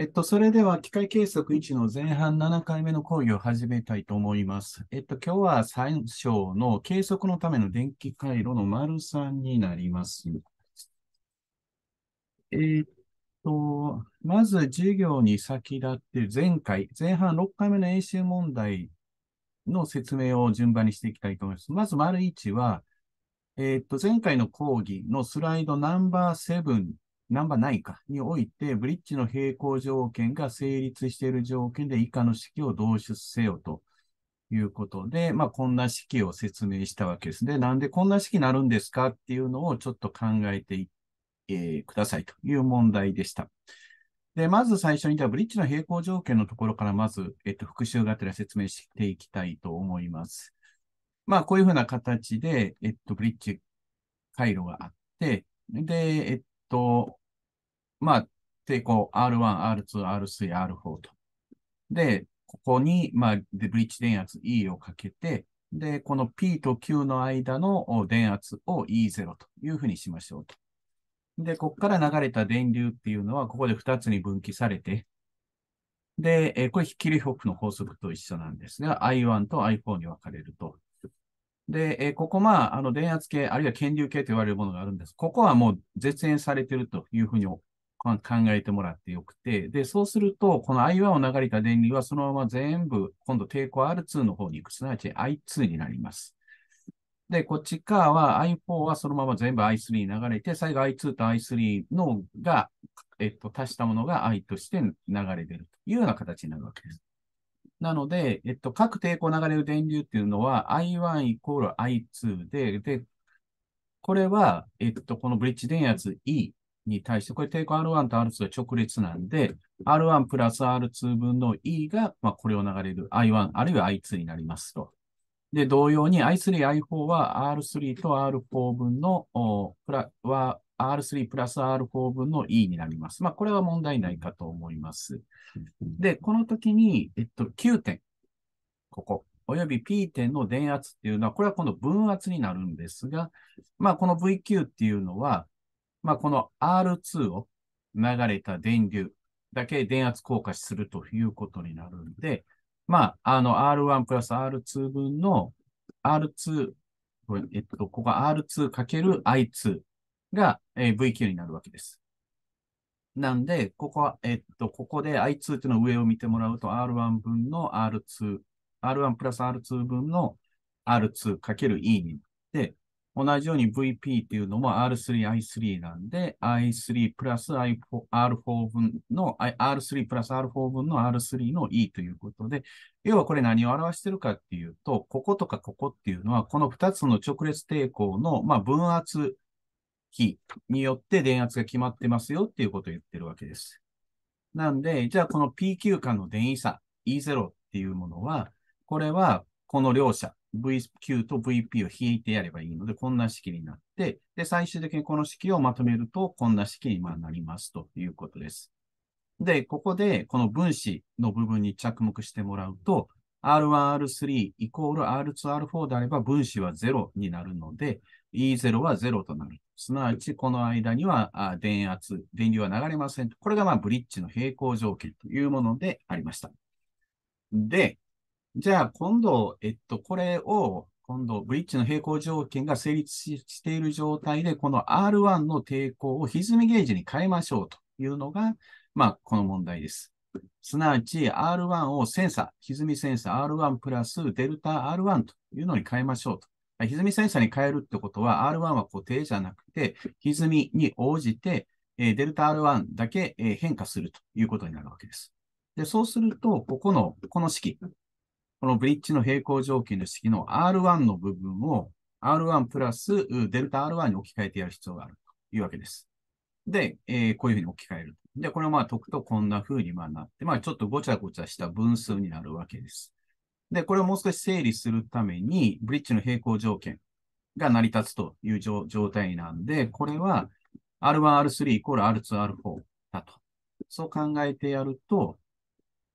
えっと、それでは機械計測1の前半7回目の講義を始めたいと思います。えっと、今日は3章の計測のための電気回路の丸3になります。えっと、まず授業に先立って前回、前半6回目の演習問題の説明を順番にしていきたいと思います。まず丸1は、えっと、前回の講義のスライドナンバー7ナンバーないかにおいて、ブリッジの平行条件が成立している条件で以下の式を導出せよということで、まあ、こんな式を説明したわけですね。なんでこんな式になるんですかっていうのをちょっと考えてい、えー、くださいという問題でした。で、まず最初に、じゃあ、ブリッジの平行条件のところから、まず、えっと、復習がてら説明していきたいと思います。まあ、こういうふうな形で、えっと、ブリッジ回路があって、で、えっと、まあ、抵抗 R1、R2、R3、R4 と。で、ここに、まあ、ブリッジ電圧 E をかけて、で、この P と Q の間の電圧を E0 というふうにしましょうと。で、ここから流れた電流っていうのは、ここで2つに分岐されて、で、えこれ、キリホップの法則と一緒なんですが、I1 と I4 に分かれると。で、えここ、まあ、あの、電圧計、あるいは検流計と言われるものがあるんです。ここはもう絶縁されてるというふうに考えてもらってよくて、で、そうすると、この I1 を流れた電流はそのまま全部、今度抵抗 R2 の方に行く、すなわち I2 になります。で、こっち側は I4 はそのまま全部 I3 に流れて、最後 I2 と I3 のが、えっと、足したものが I として流れてるというような形になるわけです。なので、えっと、各抵抗流れる電流っていうのは I1 イコール I2 で、で、これは、えっと、このブリッジ電圧 E に対して、これ抵抗 R1 と R2 が直列なんで、R1 プラス R2 分の E が、まあ、これを流れる I1 あるいは I2 になりますと。で、同様に I3、I4 は R3 と R4 分の、プラは R3 プラス R4 分の E になります。まあ、これは問題ないかと思います。で、この時に、えっと、Q 点、ここ、および P 点の電圧っていうのは、これは今度分圧になるんですが、まあ、この VQ っていうのは、まあ、この R2 を流れた電流だけ電圧降下するということになるんで、まあ、あの R1 プラス R2 分の R2、えっと、ここが R2 かける I2 が、えー、VQ になるわけです。なんで、ここは、えっと、ここで I2 っていうの上を見てもらうと R1 分の R2、R1 プラス R2 分の R2 かける E になって、同じように VP っていうのも R3、I3 なんで、I3 プラス i R4 分の、R3 プラス R4 分の R3 の E ということで、要はこれ何を表してるかっていうと、こことかここっていうのは、この2つの直列抵抗の、まあ、分圧器によって電圧が決まってますよっていうことを言ってるわけです。なんで、じゃあこの PQ 間の電位差 E0 っていうものは、これはこの両者 VQ と VP を引いてやればいいので、こんな式になって、で、最終的にこの式をまとめると、こんな式にまなりますということです。で、ここで、この分子の部分に着目してもらうと、R1、R3 イコール R2、R4 であれば分子は0になるので、E0 は0となる。すなわちこの間には電圧、電流は流れません。これがまあブリッジの平行条件というものでありました。で、じゃあ今度、えっと、これを今度、ブリッジの平行条件が成立している状態で、この R1 の抵抗を歪みゲージに変えましょうというのが、まあ、この問題です。すなわち R1 をセンサー、歪みセンサー R1 プラスデルタ R1 というのに変えましょうと歪みセンサーに変えるってことは、R1 は固定じゃなくて、歪みに応じて、えー、デルタ R1 だけ、えー、変化するということになるわけです。で、そうすると、ここの、この式、このブリッジの平行条件の式の R1 の部分を R1 プラスデルタ R1 に置き換えてやる必要があるというわけです。で、えー、こういうふうに置き換える。で、これをまあ解くとこんなふうにまあなって、まあちょっとごちゃごちゃした分数になるわけです。で、これをもう少し整理するために、ブリッジの平行条件が成り立つという状態なんで、これは R1、R3 イコール R2、R4 だと。そう考えてやると、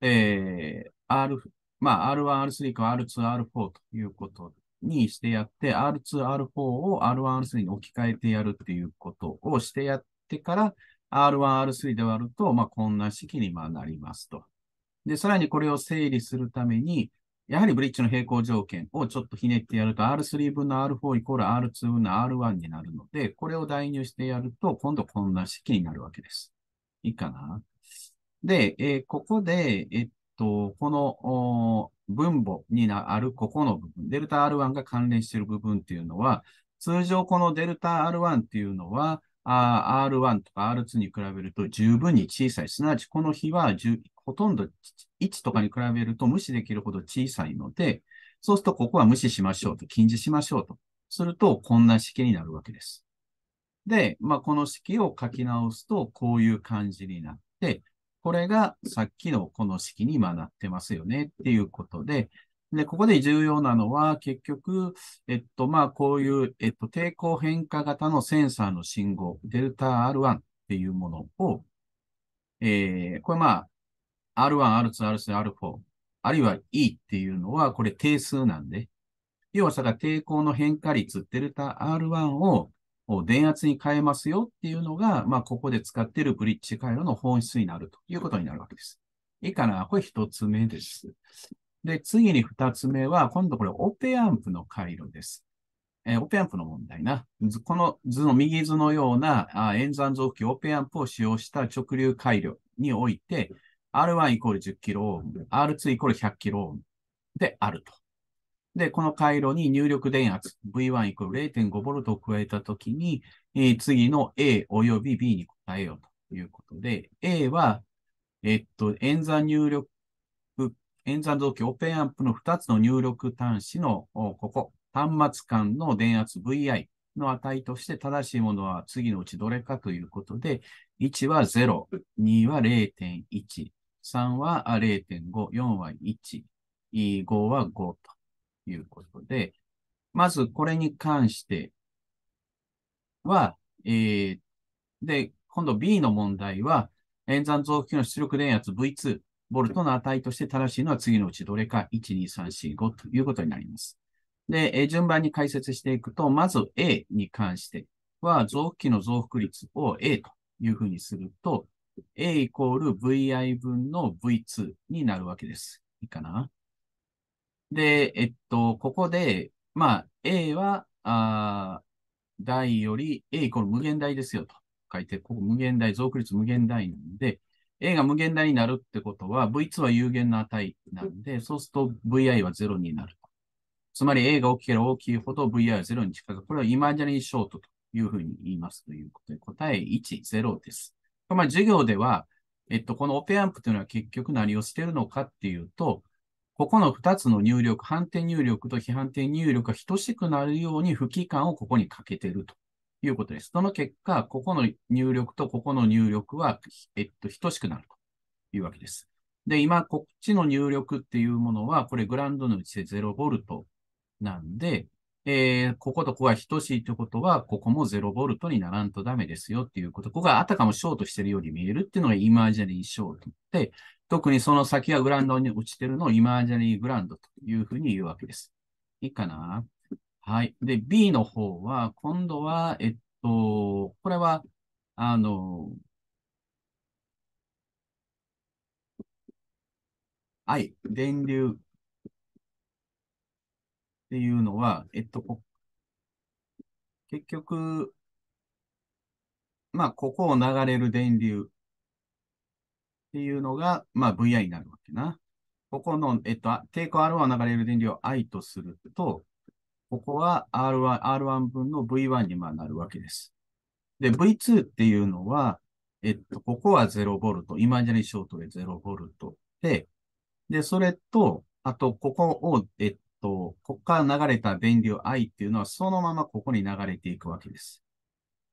えー、R、まあ、R1、R3 ル R2、R4 ということにしてやって、R2、R4 を R1、R3 に置き換えてやるっていうことをしてやってから、R1、R3 で割ると、まあ、こんな式になりますと。で、さらにこれを整理するために、やはりブリッジの平行条件をちょっとひねってやると R3 分の R4 イコール R2 分の R1 になるので、これを代入してやると、今度こんな式になるわけです。いいかな。で、えー、ここで、えっと、この分母になるここの部分、デルタ R1 が関連している部分っていうのは、通常このデルタ R1 っていうのは、R1 とか R2 に比べると十分に小さい。すなわち、この比はほとんど1とかに比べると無視できるほど小さいので、そうするとここは無視しましょうと、禁止しましょうと。すると、こんな式になるわけです。で、まあ、この式を書き直すと、こういう感じになって、これがさっきのこの式に今なってますよねっていうことで、で、ここで重要なのは、結局、えっと、まあ、こういう、えっと、抵抗変化型のセンサーの信号、デルタ R1 っていうものを、えー、これまあ、R1、R2、R3、R4、あるいは E っていうのは、これ定数なんで、要はが抵抗の変化率、デルタ R1 を電圧に変えますよっていうのが、まあ、ここで使っているブリッジ回路の本質になるということになるわけです。いいかなこれ一つ目です。で、次に二つ目は、今度これオペアンプの回路です。えー、オペアンプの問題な。この図の右図のようなあ演算増器オペアンプを使用した直流回路において、R1 イコール10キロ、R2 イコール100キロであると。で、この回路に入力電圧 V1 イコール0.5ボルトを加えたときに、えー、次の A および B に答えようということで、A は、えっと、演算入力、演算同期オペアンプの2つの入力端子の、ここ、端末間の電圧 VI の値として正しいものは次のうちどれかということで、1は0、2は0.1、3は0.5、4は1、5は5ということで、まずこれに関しては、えー、で、今度 B の問題は、演算増強の出力電圧 V2、ボルトの値として正しいのは次のうちどれか、1、2、3、4、5ということになります。で、えー、順番に解説していくと、まず A に関しては、幅器の増幅率を A というふうにすると、A イコール VI 分の V2 になるわけです。いいかなで、えっと、ここで、まあ、A は、あ大より A イコール無限大ですよと書いて、ここ無限大、増句率無限大なんで、A が無限大になるってことは、V2 は有限な値なんで、そうすると VI は0になると。つまり A が大きければ大きいほど VI は0に近く、これはイマジャリーショートというふうに言いますということで、答え1、0です。まあ、授業では、えっと、このオペアンプというのは結局何をしているのかっていうと、ここの2つの入力、反転入力と非反転入力が等しくなるように不機関をここにかけてるということです。その結果、ここの入力とここの入力は、えっと、等しくなるというわけです。で、今、こっちの入力っていうものは、これグランドのうちで0ボルトなんで、えー、こことここが等しいということは、ここも0ボルトにならんとダメですよっていうこと。ここがあたかもショートしてるように見えるっていうのがイマージャリーショートで、特にその先がグランドに落ちてるのをイマージャリーグランドというふうに言うわけです。いいかなはい。で、B の方は、今度は、えっと、これは、あの、はい、電流っていうのは、えっと、結局、まあ、ここを流れる電流っていうのが、まあ、VI になるわけな。ここの、えっと、抵抗 R1 を流れる電流を I とすると、ここは R1, R1 分の V1 にまあなるわけです。で、V2 っていうのは、えっと、ここは 0V、イマジナリショートで 0V で、で、それと、あと、ここを、えっと、ここから流れた電流 I っていうのは、そのままここに流れていくわけです。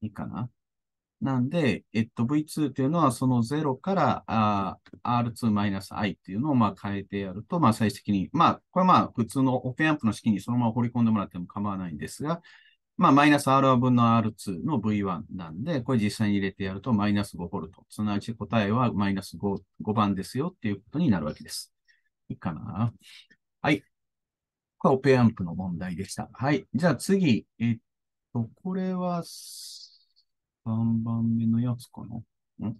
いいかななんで、えっと、V2 っていうのは、その0からあ R2-I っていうのをまあ変えてやると、まあ最終的に、まあ、これまあ普通のオペアンプの式にそのまま放り込んでもらっても構わないんですが、まあ、マイナス R1 分の R2 の V1 なんで、これ実際に入れてやるとマイナス5ボルト。すなわち答えはマイナス 5, 5番ですよっていうことになるわけです。いいかなはい。これオペアンプの問題でした。はい。じゃあ次、えっと、これは3番目のやつかな。ん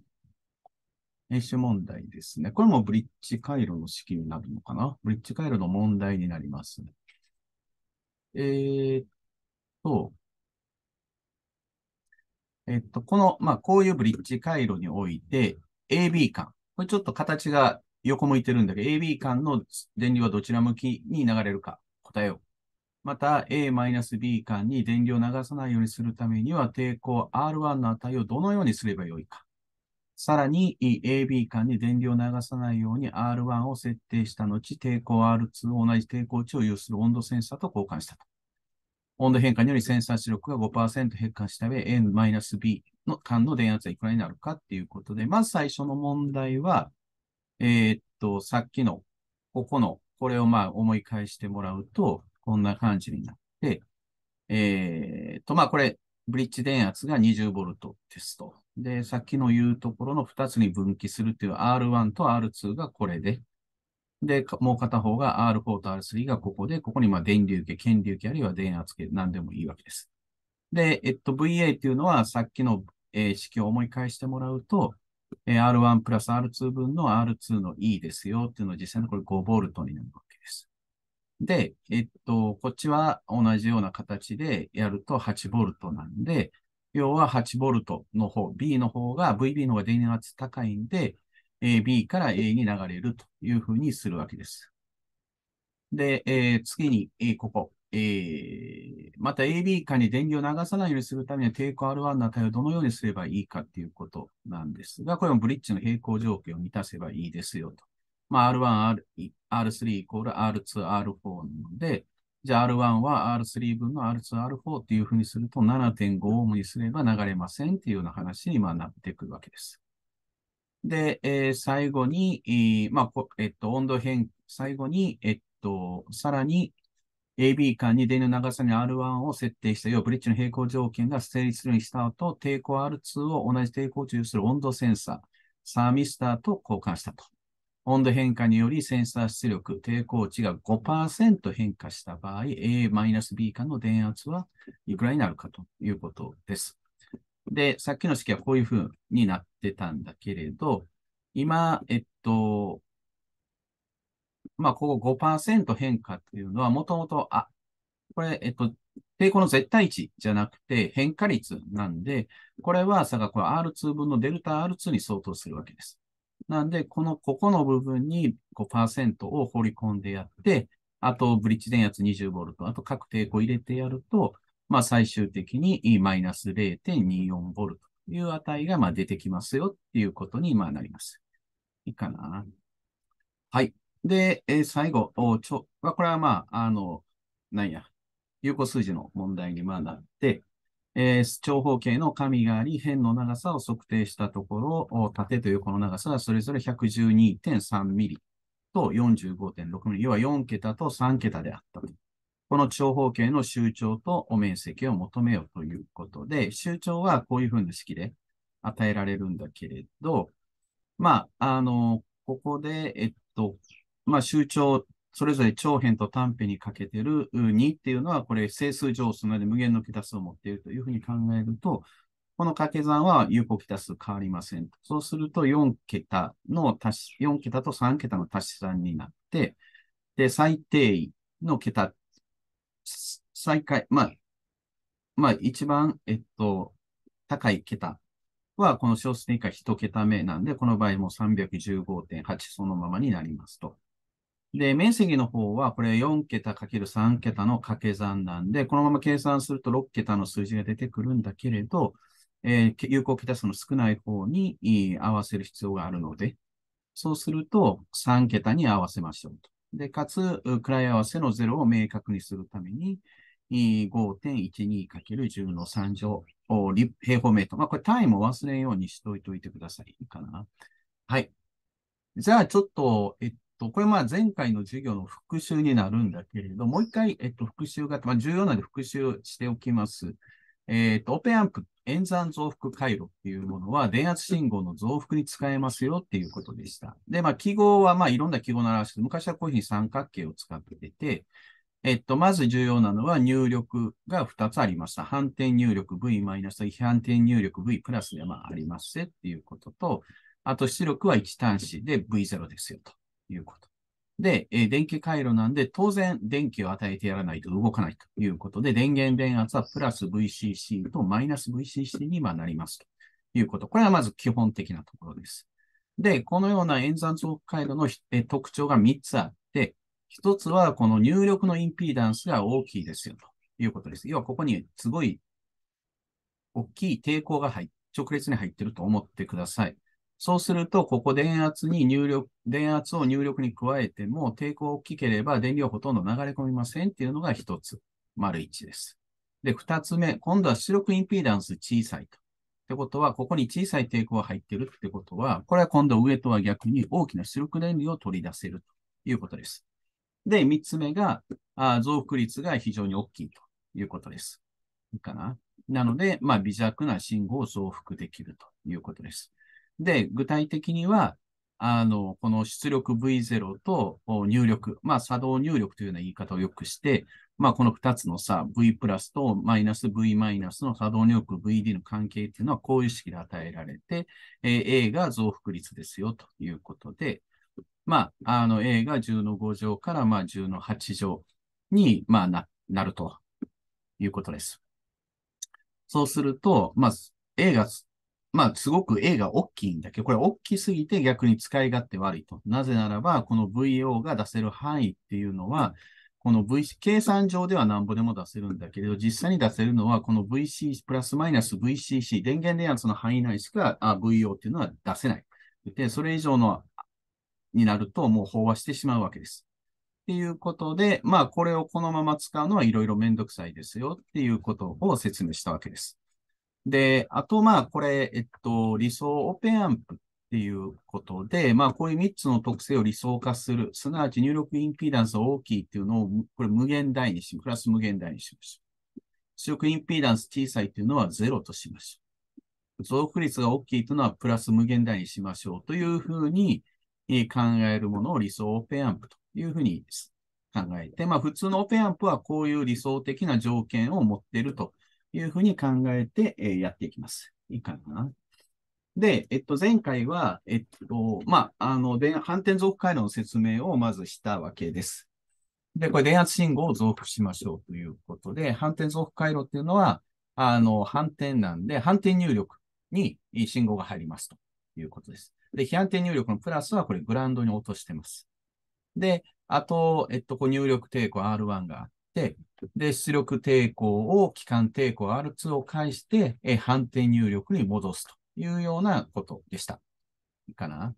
演習問題ですね。これもブリッジ回路の式になるのかなブリッジ回路の問題になります。えー、っと、えっと、この、まあ、こういうブリッジ回路において、AB 間。これちょっと形が横向いてるんだけど、AB 間の電流はどちら向きに流れるか答えを。また、A-B 間に電流を流さないようにするためには、抵抗 R1 の値をどのようにすればよいか。さらに、AB 間に電流を流さないように R1 を設定した後、抵抗 R2 を同じ抵抗値を有する温度センサーと交換したと。温度変化によりセンサー出力が5%変化した上、N-B の間の電圧はいくらになるかっていうことで、まず最初の問題は、えー、っと、さっきの、ここのこれをまあ思い返してもらうと、こんな感じになって、えー、と、まあこれ、ブリッジ電圧が 20V ですと。で、さっきの言うところの2つに分岐するっていう R1 と R2 がこれで、で、もう片方が R4 と R3 がここで、ここにまあ電流計、検流計、あるいは電圧計、何でもいいわけです。で、えっと、VA っていうのはさっきの、えー、式を思い返してもらうと、R1 プラス R2 分の R2 の E ですよっていうのは実際のこれ 5V になるわけです。で、えっと、こっちは同じような形でやると 8V なんで、要は 8V の方、B の方が、VB の方が電圧高いんで、a B から A に流れるというふうにするわけです。で、えー、次に、えここ。えー、また AB 化に電流を流さないようにするためには抵抗 R1 の値をどのようにすればいいかということなんですが、これもブリッジの平行条件を満たせばいいですよと。まあ、R1、R、R3 イコール R2、R4 なので、じゃあ R1 は R3 分の R2、R4 っていうふうにすると7.5オームにすれば流れませんっていうような話に今なってくるわけです。で、えー、最後に、えー、まあ、えっと、温度変、最後に、えっと、さらに、AB 間に電流の長さに R1 を設定したよう、ブリッジの平行条件が成立するようにした後、抵抗 R2 を同じ抵抗値有する温度センサー、サーミスターと交換したと。温度変化によりセンサー出力、抵抗値が5%変化した場合、A-B 間の電圧はいくらになるかということです。で、さっきの式はこういうふうになってたんだけれど、今、えっと、まあ、ここ5%変化っていうのは、もともと、あ、これ、えっと、抵抗の絶対値じゃなくて変化率なんで、これは差がこれ R2 分のデルタ R2 に相当するわけです。なんで、この、ここの部分に5%を放り込んでやって、あと、ブリッジ電圧 20V、あと各抵抗入れてやると、まあ、最終的にマイナス0 2 4 v という値がまあ出てきますよっていうことにまあなります。いいかな。はい。で、えー、最後、おちょこれはまあ、あの、なんや、有効数字の問題にまなって、えー、長方形の紙があり、辺の長さを測定したところ、縦と横の長さはそれぞれ112.3ミリと45.6ミリ、要は4桁と3桁であったこの長方形の周長と面積を求めようということで、周長はこういうふうな式で与えられるんだけれど、まあ、あの、ここで、えっと、まあ、周長、それぞれ長辺と短辺にかけている2っていうのは、これ整数乗数なので無限の桁数を持っているというふうに考えると、この掛け算は有効桁数変わりません。そうすると4桁の足し、4桁と3桁の足し算になって、で、最低位の桁、最下位、まあ、まあ一番、えっと、高い桁はこの小数点以下1桁目なんで、この場合も315.8そのままになりますと。で、面積の方は、これ4桁 ×3 桁の掛け算なんで、このまま計算すると6桁の数字が出てくるんだけれど、えー、有効桁数の少ない方に合わせる必要があるので、そうすると3桁に合わせましょうと。で、かつ、位合わせの0を明確にするために、5.12×10 の3乗平方メートル。まあ、これ単位も忘れんようにしといておいてください。いいかな。はい。じゃあ、ちょっと、えっと、これまあ前回の授業の復習になるんだけれど、もう一回、えっと、復習が、まあ、重要なので復習しておきます。えっと、オペアンプ、演算増幅回路っていうものは電圧信号の増幅に使えますよっていうことでした。で、まあ記号はまあいろんな記号を表して、昔はこういうふうに三角形を使ってて、えっと、まず重要なのは入力が2つありました。反転入力 V- と非反転入力 V プラスでまあありますっていうことと、あと出力は1端子で V0 ですよと。いうこと。で、え電気回路なんで、当然電気を与えてやらないと動かないということで、電源電圧はプラス VCC とマイナス VCC になりますということ。これはまず基本的なところです。で、このような演算増回路の特徴が3つあって、1つはこの入力のインピーダンスが大きいですよということです。要はここにすごい大きい抵抗が入直列に入ってると思ってください。そうすると、ここ電圧に入力、電圧を入力に加えても、抵抗大きければ電流ほとんど流れ込みませんっていうのが一つ、丸一です。で、二つ目、今度は出力インピーダンス小さいと。ってことは、ここに小さい抵抗が入ってるってことは、これは今度上とは逆に大きな出力電流を取り出せるということです。で、三つ目が、あ増幅率が非常に大きいということです。いいかな。なので、まあ、微弱な信号を増幅できるということです。で、具体的には、あの、この出力 V0 と入力、まあ、作動入力というような言い方をよくして、まあ、この2つの差、V プラスとマイナス V マイナスの作動入力 VD の関係っていうのは、こういう式で与えられて、えー、A が増幅率ですよということで、まあ、あの A が10の5乗からまあ10の8乗に、まあ、ななるということです。そうすると、まず、あ、A がまあ、すごく A が大きいんだけど、これ大きすぎて逆に使い勝手悪いと。なぜならば、この VO が出せる範囲っていうのは、この V、計算上では何ぼでも出せるんだけれど、実際に出せるのは、この VC、プラスマイナス VCC、電源電圧の範囲内しかあ VO っていうのは出せない。で、それ以上のになると、もう飽和してしまうわけです。っていうことで、まあ、これをこのまま使うのはいろいろめんどくさいですよっていうことを説明したわけです。で、あと、まあ、これ、えっと、理想オペアンプっていうことで、まあ、こういう3つの特性を理想化する、すなわち入力インピーダンスが大きいっていうのを、これ無限大にし、プラス無限大にしましょう。出力インピーダンス小さいっていうのは0としましょう。増幅率が大きいというのはプラス無限大にしましょうというふうに考えるものを理想オペアンプというふうに考えて、まあ普通のオペアンプはこういう理想的な条件を持っているというふうに考えて、えやっていきます。いかな。で、えっと、前回は、えっと、まあ、あの、反転増幅回路の説明をまずしたわけです。で、これ電圧信号を増幅しましょうということで、反転増幅回路っていうのは、あの、反転なんで、反転入力に信号が入りますということです。で、非反転入力のプラスはこれグラウンドに落としてます。で、あと、えっと、こう入力抵抗 R1 があっ、で、出力抵抗を、基幹抵抗 R2 を介して、え反転入力に戻すというようなことでした。いいかな。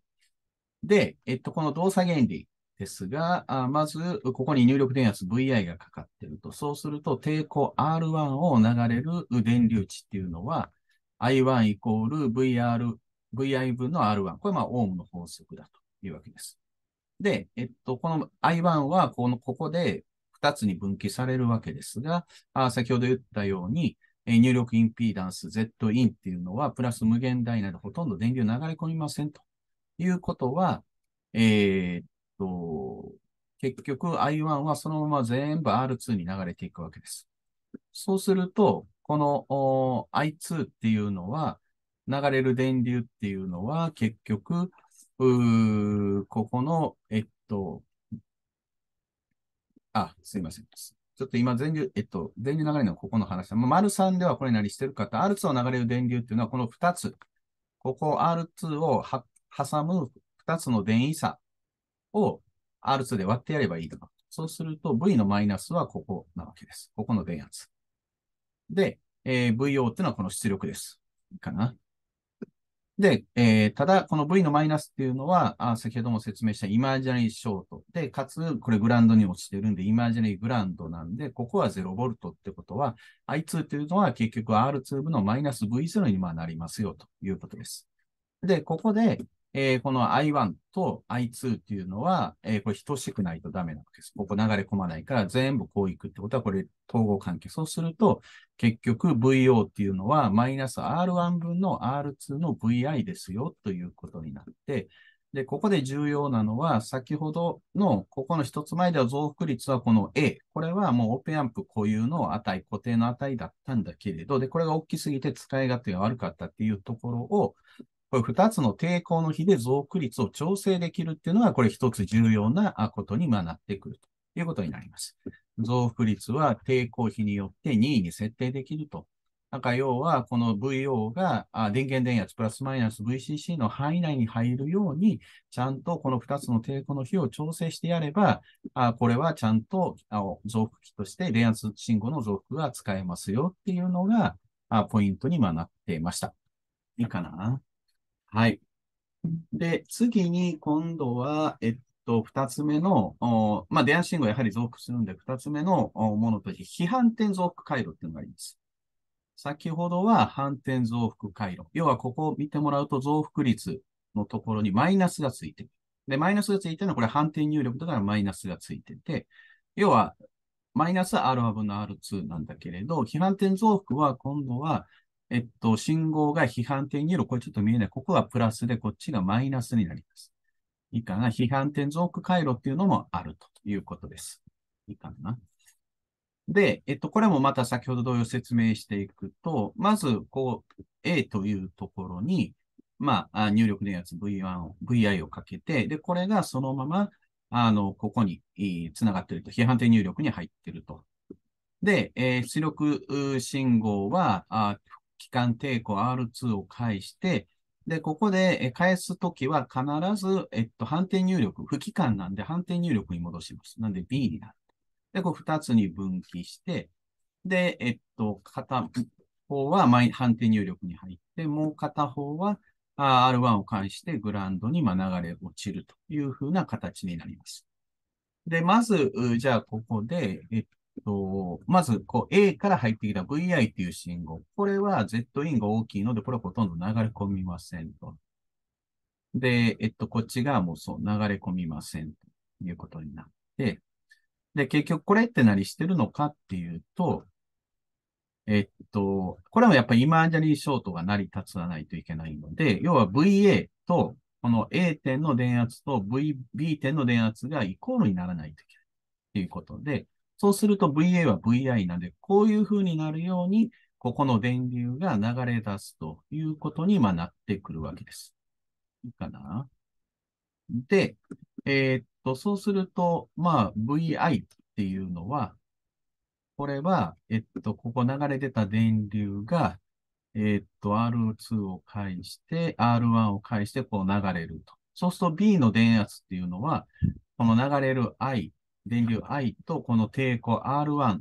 で、えっと、この動作原理ですが、あまず、ここに入力電圧 VI がかかってると、そうすると抵抗 R1 を流れる電流値っていうのは、I1 イコール VR、VI 分の R1。これはあ、オームの法則だというわけです。で、えっと、この I1 は、この、ここで2つに分岐されるわけですが、あ先ほど言ったように、え入力インピーダンス Z インっていうのは、プラス無限大などほとんど電流流れ込みませんということは、えー、っと、結局 I1 はそのまま全部 R2 に流れていくわけです。そうすると、この I2 っていうのは、流れる電流っていうのは、結局、ここの、えっと、あ、すいません。ちょっと今、電流、えっと、電流流れのここの話、まあ、丸3ではこれなりしてる方、R2 を流れる電流っていうのはこの2つ、ここ R2 を挟む2つの電位差を R2 で割ってやればいいとか。そうすると V のマイナスはここなわけです。ここの電圧。で、えー、VO っていうのはこの出力です。いいかな。で、えー、ただ、この V のマイナスっていうのは、あ先ほども説明したイマージナリーショートで、かつ、これグランドに落ちてるんで、イマージナリーグランドなんで、ここは0ボルトってことは、I2 っていうのは結局 R2 部のマイナス V0 にまあなりますよということです。で、ここで、えー、この I1 と I2 っていうのは、えー、これ等しくないとダメなわけです。ここ流れ込まないから全部こういくってことは、これ統合関係。そうすると、結局 VO っていうのはマイナス R1 分の R2 の VI ですよということになって、で、ここで重要なのは、先ほどの、ここの一つ前では増幅率はこの A。これはもうオペアンプ固有の値、固定の値だったんだけれど、で、これが大きすぎて使い勝手が悪かったっていうところを、これ2つの抵抗の比で増幅率を調整できるっていうのが、これ一つ重要なことになってくるということになります。増幅率は抵抗比によって任意に設定できると。なんか要は、この VO が電源電圧プラスマイナス VCC の範囲内に入るように、ちゃんとこの2つの抵抗の比を調整してやれば、あこれはちゃんと増幅器として電圧信号の増幅が使えますよっていうのがポイントになっていました。いいかなはい。で、次に今度は、えっと、二つ目の、おまあ、電圧信号やはり増幅するんで、二つ目のものとして、非反転増幅回路っていうのがあります。先ほどは反転増幅回路。要は、ここを見てもらうと増幅率のところにマイナスがついてる。で、マイナスがついてるのは、これ反転入力だからマイナスがついてて、要は、マイナス R 分の R2 なんだけれど、非反転増幅は今度はえっと、信号が批判点入力。これちょっと見えない。ここはプラスで、こっちがマイナスになります。いいかな。批判点増幅回路っていうのもあるということです。いいかな。で、えっと、これもまた先ほど同様説明していくと、まず、こう、A というところに、まあ、入力電圧 V1 を、VI をかけて、で、これがそのまま、あの、ここに、つながっていると、批判点入力に入っていると。で、えー、出力信号は、あ気管抵抗 R2 を介して、で、ここで返すときは必ず、えっと、反転入力、不機関なんで反転入力に戻します。なんで B になる。で、こう2つに分岐して、で、えっと、片方は反転入力に入って、もう片方は R1 を介してグランドに流れ落ちるというふうな形になります。で、まず、じゃあここで、えっと、まず、こう、A から入ってきた VI っていう信号。これは Z インが大きいので、これはほとんど流れ込みませんと。で、えっと、こっちがもうそう、流れ込みませんということになって、で、結局これって何してるのかっていうと、えっと、これもやっぱりイマージャリーショートが成り立たないといけないので、要は VA と、この A 点の電圧と VB 点の電圧がイコールにならないといけないっていうことで、そうすると VA は VI なんで、こういうふうになるように、ここの電流が流れ出すということにまなってくるわけです。いいかなで、えー、っと、そうすると、まあ、VI っていうのは、これは、えっと、ここ流れ出た電流が、えっと、R2 を介して、R1 を介して、こう流れると。そうすると B の電圧っていうのは、この流れる I 電流 I とこの抵抗 R1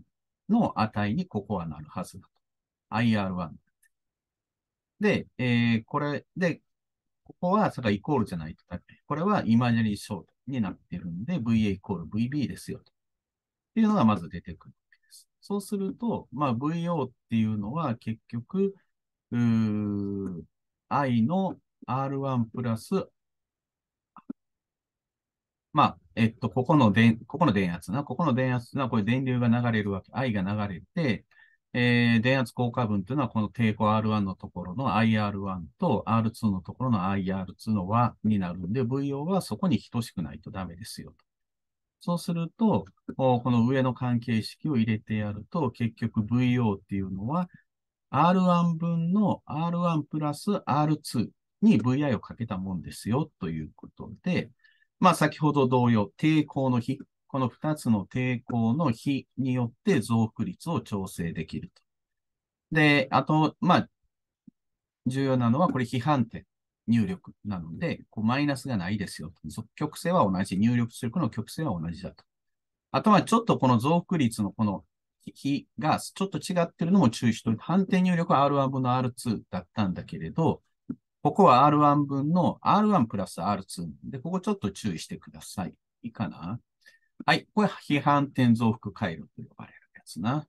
の値にここはなるはずだと。IR1。で、えー、これで、ここは、それがイコールじゃないとダメ。これはイマジナリーショートになってるんで、VA イコール VB ですよと。っていうのがまず出てくるわけです。そうすると、まあ、VO っていうのは結局、I の R1 プラスまあ、えっと、ここの電、ここの電圧な、ここの電圧な、これ電流が流れるわけ、I が流れて、えー、電圧効果分というのは、この抵抗 R1 のところの IR1 と R2 のところの IR2 の和になるんで、VO はそこに等しくないとダメですよと。そうすると、この上の関係式を入れてやると、結局 VO っていうのは、R1 分の R1 プラス R2 に VI をかけたもんですよということで、まあ、先ほど同様、抵抗の比、この2つの抵抗の比によって増幅率を調整できると。で、あと、まあ、重要なのは、これ、批判点入力なので、こうマイナスがないですよと。曲線は同じ、入力出力の曲線は同じだと。あとは、ちょっとこの増幅率のこの比がちょっと違ってるのも注意しておいて、反転入力は R1 分の R2 だったんだけれど、ここは R1 分の R1 プラス R2。で、ここちょっと注意してください。いいかなはい。これ批判点増幅回路と呼ばれるやつな。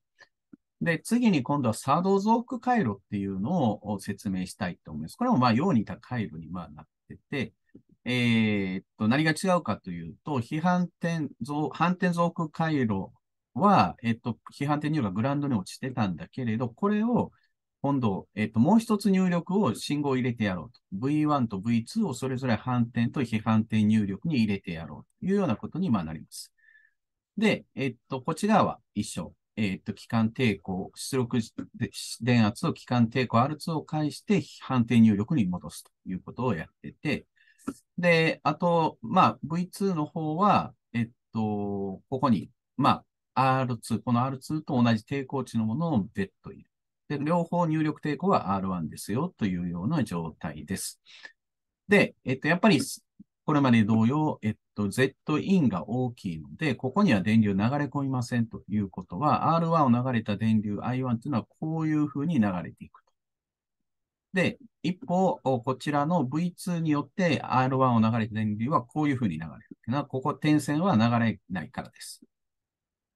で、次に今度は作動増幅回路っていうのを説明したいと思います。これもまあ、よう似た回路にまあなってて、えー、っと、何が違うかというと、批判点増、反転増幅回路は、えっと、批判点入がグラウンドに落ちてたんだけれど、これを今度、えっと、もう一つ入力を信号を入れてやろうと。V1 と V2 をそれぞれ反転と非反転入力に入れてやろうというようなことにまなります。で、えっと、こちらは一緒。えっと、機関抵抗、出力電圧を機関抵抗 R2 を介して反転入力に戻すということをやってて、で、あと、まあ、V2 の方は、えっと、ここに、まあ、R2、この R2 と同じ抵抗値のものを別途入れで、両方入力抵抗は R1 ですよというような状態です。で、えっと、やっぱり、これまで同様、えっと、Z インが大きいので、ここには電流流れ込みませんということは、R1 を流れた電流 I1 というのはこういうふうに流れていくと。で、一方、こちらの V2 によって R1 を流れた電流はこういうふうに流れる。ここ、点線は流れないからです。っ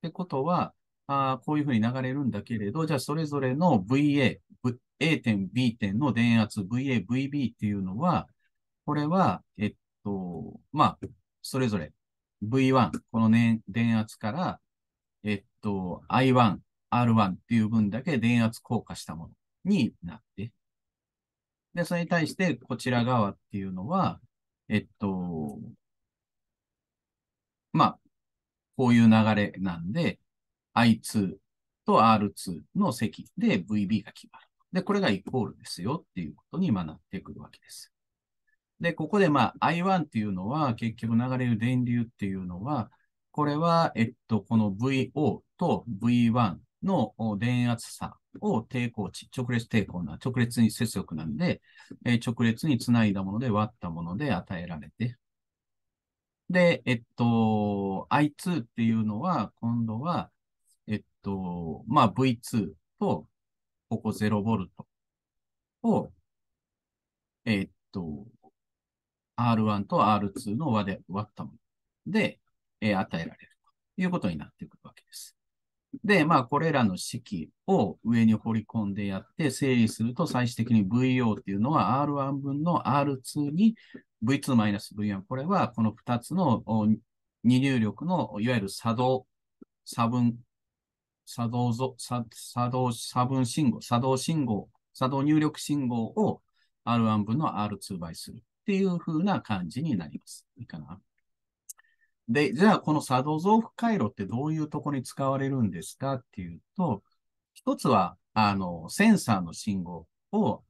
てことは、あこういうふうに流れるんだけれど、じゃあそれぞれの VA、A 点、B 点の電圧、VA、VB っていうのは、これは、えっと、まあ、それぞれ V1、この、ね、電圧から、えっと、I1、R1 っていう分だけ電圧降下したものになって、で、それに対してこちら側っていうのは、えっと、まあ、こういう流れなんで、I2 と R2 の積で VB が決まる。で、これがイコールですよっていうことに今なってくるわけです。で、ここでまあ I1 っていうのは結局流れる電流っていうのは、これは、えっと、この VO と V1 の電圧差を抵抗値、直列抵抗な、直列に接続なんで、えー、直列につないだもので割ったもので与えられて、で、えっと、I2 っていうのは、今度は、えっと、まあ V2 と、ここ 0V を、えっと、R1 と R2 の和で割ったもので、えー、与えられるということになってくるわけです。で、まあ、これらの式を上に掘り込んでやって整理すると、最終的に VO っていうのは R1 分の R2 に V2-V1、これはこの2つの二入力のいわゆる作動、差分作動ぞ作動差分信号、作動信号、作動入力信号を R1 分の R2 倍するっていう風な感じになります。いいかな。で、じゃあこの作動増幅回路ってどういうとこに使われるんですかっていうと、一つは、あの、センサーの信号を、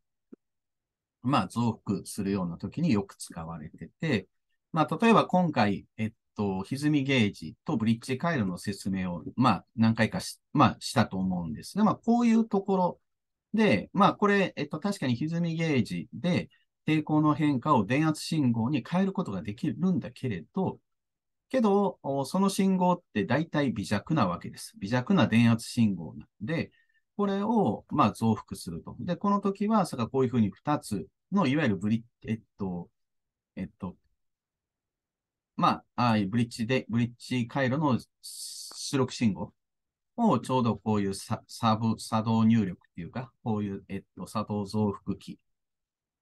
まあ、増幅するような時によく使われてて、まあ、例えば今回、えっと、歪みゲージとブリッジ回路の説明を、まあ、何回かし,、まあ、したと思うんですが、まあ、こういうところで、まあ、これ、えっと、確かに歪みゲージで、抵抗の変化を電圧信号に変えることができるんだけれど、けど、その信号って大体微弱なわけです。微弱な電圧信号なんで、これを、まあ、増幅すると。で、この時は、さがこういうふうに2つの、いわゆるブリ、えっと、えっと、まあ、あブリッジで、ブリッジ回路の出力信号をちょうどこういうササブ、作動入力っていうか、こういう、えっと、作動増幅器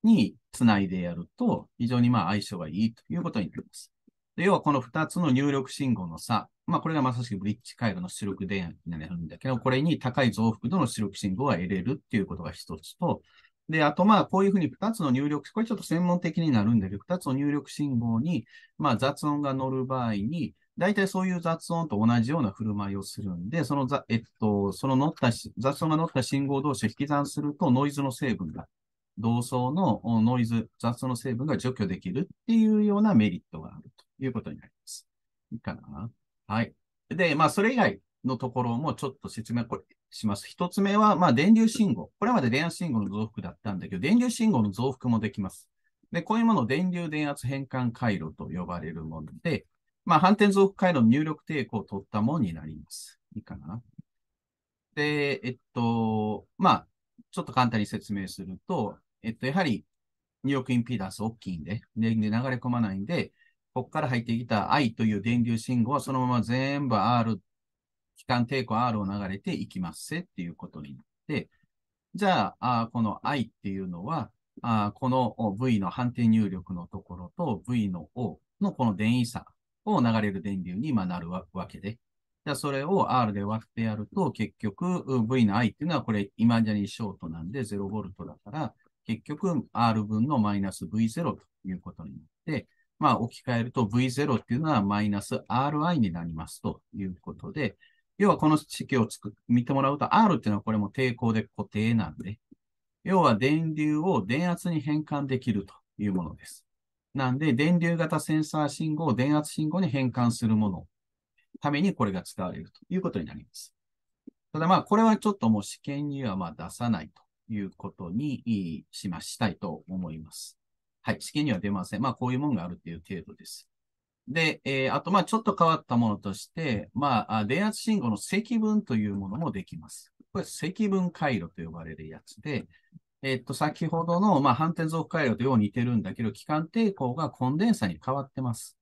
につないでやると、非常にまあ相性がいいということになります。で要はこの二つの入力信号の差、まあこれがまさしくブリッジ回路の出力電圧になるんだけど、これに高い増幅度の出力信号が得れるっていうことが一つと、で、あとまあこういうふうに2つの入力、これちょっと専門的になるんだけど、2つの入力信号にまあ雑音が乗る場合に、大体そういう雑音と同じような振る舞いをするんで、そのざ、えっと、その乗った雑音が乗った信号同士を引き算するとノイズの成分が、同層のノイズ、雑音の成分が除去できるっていうようなメリットがあるということになります。いいかなはい。で、まあそれ以外のところもちょっと説明、これします。1つ目は、まあ、電流信号。これまで電圧信号の増幅だったんだけど、電流信号の増幅もできます。で、こういうものを電流電圧変換回路と呼ばれるもので、まあ、反転増幅回路の入力抵抗を取ったものになります。いいかな。で、えっと、まあ、ちょっと簡単に説明すると、えっと、やはり入力インピーダンス大きいんで、電流流れ込まないんで、ここから入ってきた I という電流信号はそのまま全部 R 基幹抵抗 R を流れていきますせっていうことになって、じゃあ、あこの I っていうのは、あこの V の判定入力のところと V の O のこの電位差を流れる電流に今なるわけで、じゃあそれを R で割ってやると、結局 V の I っていうのはこれイマジャニーショートなんで 0V だから、結局 R 分のマイナス V0 ということになって、まあ置き換えると V0 っていうのはマイナス RI になりますということで、要はこの式をつく見てもらうと、R っていうのはこれも抵抗で固定なんで、要は電流を電圧に変換できるというものです。なんで、電流型センサー信号を電圧信号に変換するものためにこれが使われるということになります。ただまあ、これはちょっともう試験にはま出さないということにしましたいと思います。はい、試験には出ません。まあ、こういうものがあるっていう程度です。で、えー、あと、まあ、ちょっと変わったものとして、まあ、電圧信号の積分というものもできます。これ、積分回路と呼ばれるやつで、えー、っと、先ほどの、まあ、反転増回路とよう似てるんだけど、機関抵抗がコンデンサに変わってます。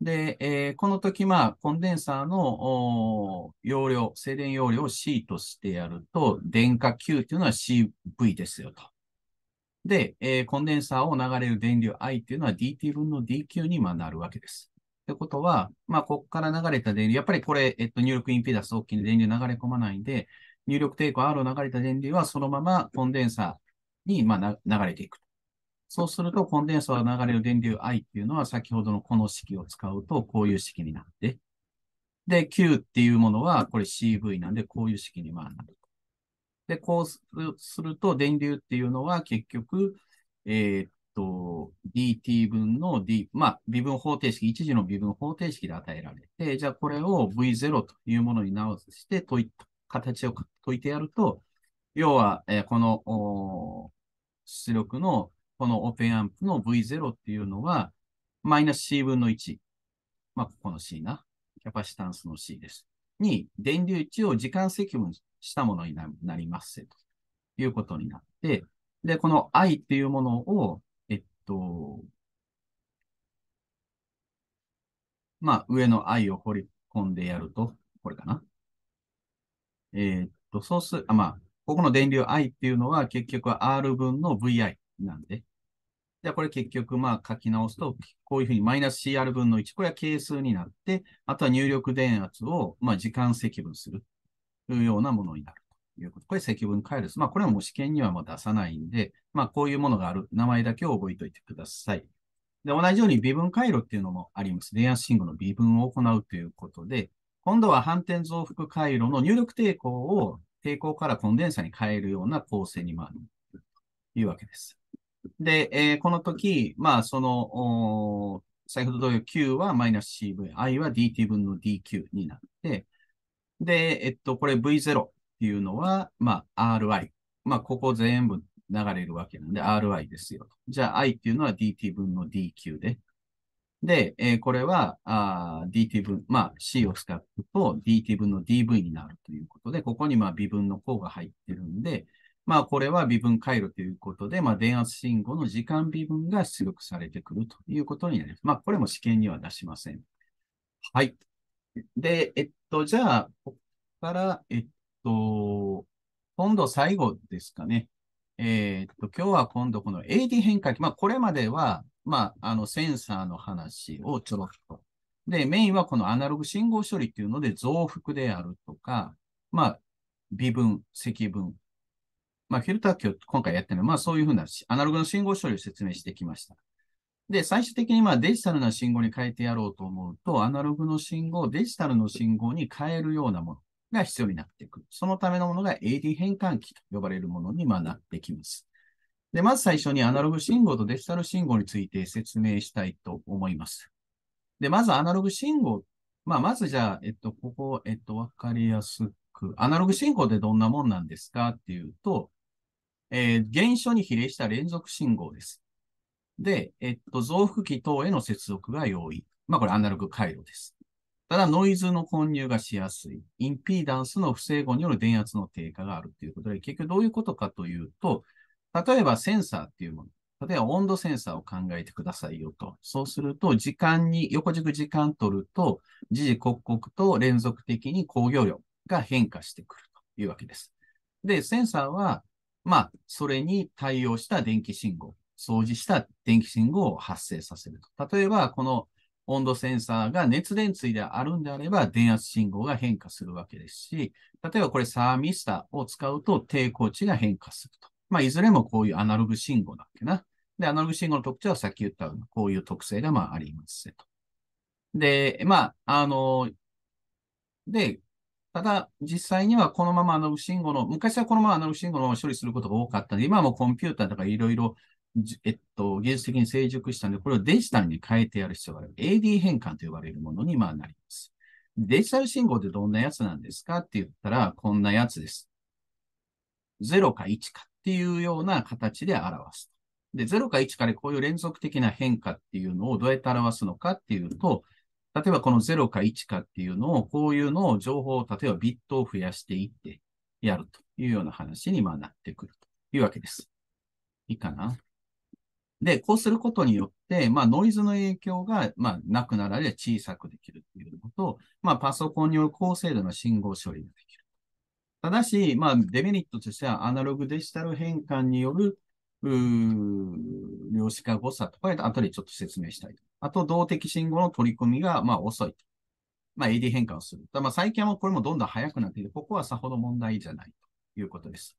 で、えー、この時、まあ、コンデンサーの容量、静電容量を C としてやると、電荷 Q というのは CV ですよと。で、えー、コンデンサーを流れる電流 I っていうのは DT 分の DQ にまなるわけです。ってことは、まあ、ここから流れた電流、やっぱりこれ、えっと、入力インピダンス大きい電流流れ込まないんで、入力抵抗 R を流れた電流はそのままコンデンサーに、まあ、流れていくそうすると、コンデンサーを流れる電流 I っていうのは、先ほどのこの式を使うと、こういう式になって、で、Q っていうものは、これ CV なんで、こういう式にまあなるで、こうすると電流っていうのは結局、えー、っと、dt 分の d、まあ、微分方程式、一次の微分方程式で与えられて、じゃあこれを v0 というものに直して解いた形を解いてやると、要は、えー、この出力のこのオペアンプの v0 っていうのは、マイナス c 分の1。まあ、ここの c な。キャパシタンスの c です。に電流値を時間積分したものになりますということになって、で、この i っていうものを、えっと、まあ、上の i を掘り込んでやると、これかな。えー、っと、そうする、あ、まあ、ここの電流 i っていうのは結局 r 分の vi なんで、じゃあこれ結局まあ書き直すと、こういうふうにマイナス CR 分の1、これは係数になって、あとは入力電圧をまあ時間積分するというようなものになるということ。これ積分回路です。まあこれはもう試験にはもう出さないんで、まあこういうものがある名前だけを覚えておいてください。で、同じように微分回路っていうのもあります。電圧信号の微分を行うということで、今度は反転増幅回路の入力抵抗を抵抗からコンデンサに変えるような構成に回るというわけです。で、えー、この時、まあ、その、先ほど同様 Q はマイナス CV、I は DT 分の DQ になって、で、えっと、これ V0 っていうのは、まあ、RI。まあ、ここ全部流れるわけなんで、RI ですよ。じゃあ、I っていうのは DT 分の DQ で。で、えー、これはあ DT 分、まあ、C を使うと DT 分の DV になるということで、ここにまあ微分の項が入ってるんで、まあ、これは微分回路ということで、まあ、電圧信号の時間微分が出力されてくるということになります。まあ、これも試験には出しません。はい。で、えっと、じゃあ、ここから、えっと、今度最後ですかね。えー、っと、今日は今度この AD 変化器。まあ、これまでは、まあ、あの、センサーの話をちょろっと。で、メインはこのアナログ信号処理っていうので、増幅であるとか、まあ、微分、積分、まあ、フィルター機を今回やってるのは、まあ、そういうふうなアナログの信号処理を説明してきました。で、最終的にまあデジタルな信号に変えてやろうと思うと、アナログの信号をデジタルの信号に変えるようなものが必要になってくる。そのためのものが AD 変換器と呼ばれるものにまなってきます。で、まず最初にアナログ信号とデジタル信号について説明したいと思います。で、まずアナログ信号。まあ、まずじゃあ、えっと、ここ、えっと、わかりやすく。アナログ信号ってどんなもんなんですかっていうと、えー、原初に比例した連続信号です。で、えっと、増幅器等への接続が容易。まあ、これアナログ回路です。ただ、ノイズの混入がしやすい。インピーダンスの不整合による電圧の低下があるということで、結局どういうことかというと、例えばセンサーっていうもの。例えば温度センサーを考えてくださいよと。そうすると、時間に、横軸時間取ると、時々刻々と連続的に工業量が変化してくるというわけです。で、センサーはまあ、それに対応した電気信号、掃除した電気信号を発生させると。例えば、この温度センサーが熱電対であるんであれば、電圧信号が変化するわけですし、例えばこれサーミスターを使うと抵抗値が変化すると。まあ、いずれもこういうアナログ信号だっけな。で、アナログ信号の特徴はさっき言ったような、こういう特性がまあありますと。で、まあ、あの、で、ただ、実際にはこのままアナログ信号の、昔はこのままアナログ信号の処理することが多かったので、今もコンピューターとかいろいろ、えっと、技術的に成熟したので、これをデジタルに変えてやる必要がある。AD 変換と呼ばれるものにまあなります。デジタル信号ってどんなやつなんですかって言ったら、こんなやつです。0か1かっていうような形で表す。で、0か1かでこういう連続的な変化っていうのをどうやって表すのかっていうと、例えばこの0か1かっていうのを、こういうのを情報を、例えばビットを増やしていってやるというような話にまなってくるというわけです。いいかなで、こうすることによって、まあ、ノイズの影響が、まあ、なくなられ小さくできるということを、まあ、パソコンによる高精度の信号処理ができる。ただし、まあ、デメリットとしては、アナログデジタル変換による、様式化誤差とかいうと後でちょっと説明したい。と。あと、動的信号の取り込みが、まあ、遅いと。まあ、AD 変換をする。まあ、最近はこれもどんどん速くなっていて、ここはさほど問題じゃないということです。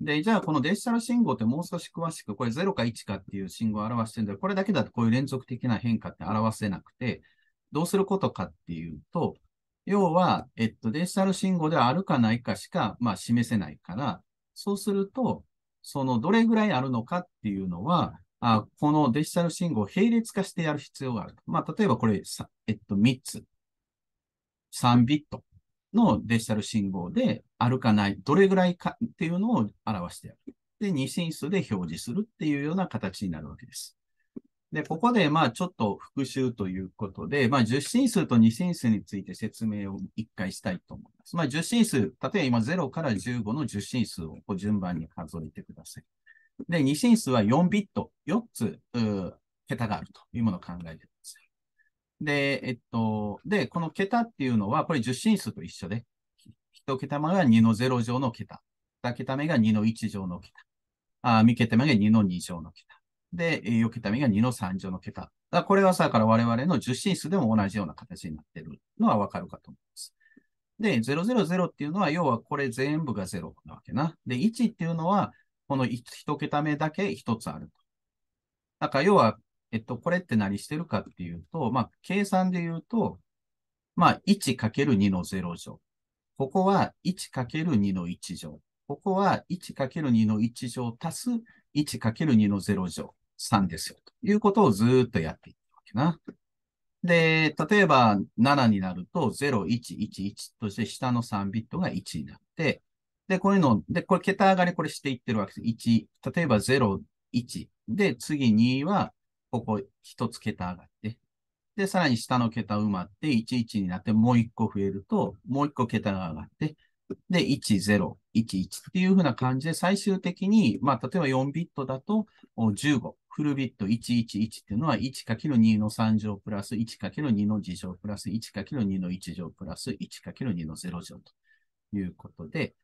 で、じゃあ、このデジタル信号ってもう少し詳しく、これ0か1かっていう信号を表してるんで、これだけだとこういう連続的な変化って表せなくて、どうすることかっていうと、要は、えっと、デジタル信号ではあるかないかしか、まあ、示せないから、そうすると、そのどれぐらいあるのかっていうのは、あこのデジタル信号を並列化してやる必要がある。まあ、例えばこれ、えっと、3つ。3ビットのデジタル信号であるかない、どれぐらいかっていうのを表してやる。で、2進数で表示するっていうような形になるわけです。で、ここで、まあ、ちょっと復習ということで、まあ、10進数と2進数について説明を1回したいと思います。まあ、10進数、例えば今0から15の10進数を順番に数えてください。で、2進数は4ビット、4つ、桁があるというものを考えてんですよ。で、えっと、で、この桁っていうのは、これ10進数と一緒で、1桁目が2の0乗の桁、2桁目が2の1乗の桁、あ3桁目が2の2乗の桁、で、4桁目が2の3乗の桁。だこれはさ、から我々の10進数でも同じような形になってるのはわかるかと思います。で、000っていうのは、要はこれ全部が0なわけな。で、1っていうのは、この一桁目だけ一つあると。だから要は、えっと、これって何してるかっていうと、まあ、計算で言うと、まあ、1×2 の0乗。ここは 1×2 の1乗。ここは 1×2 の1乗足す 1×2 の0乗3ですよ。ということをずっとやっていくわけな。で、例えば7になると0、1、1、1として下の3ビットが1になって、で、こういうの、で、これ桁上がりこれしていってるわけです。1、例えば0、1。で、次2は、ここ1つ桁上がって。で、さらに下の桁埋まって、1、1になって、もう1個増えると、もう1個桁が上がって、で、1、0、1、1っていうふうな感じで、最終的に、まあ、例えば4ビットだと15、フルビット111っていうのは 1×2 の3乗プラス 1×2 の2乗プラス 1×2 の1乗プラス 1×2 の0乗ということで、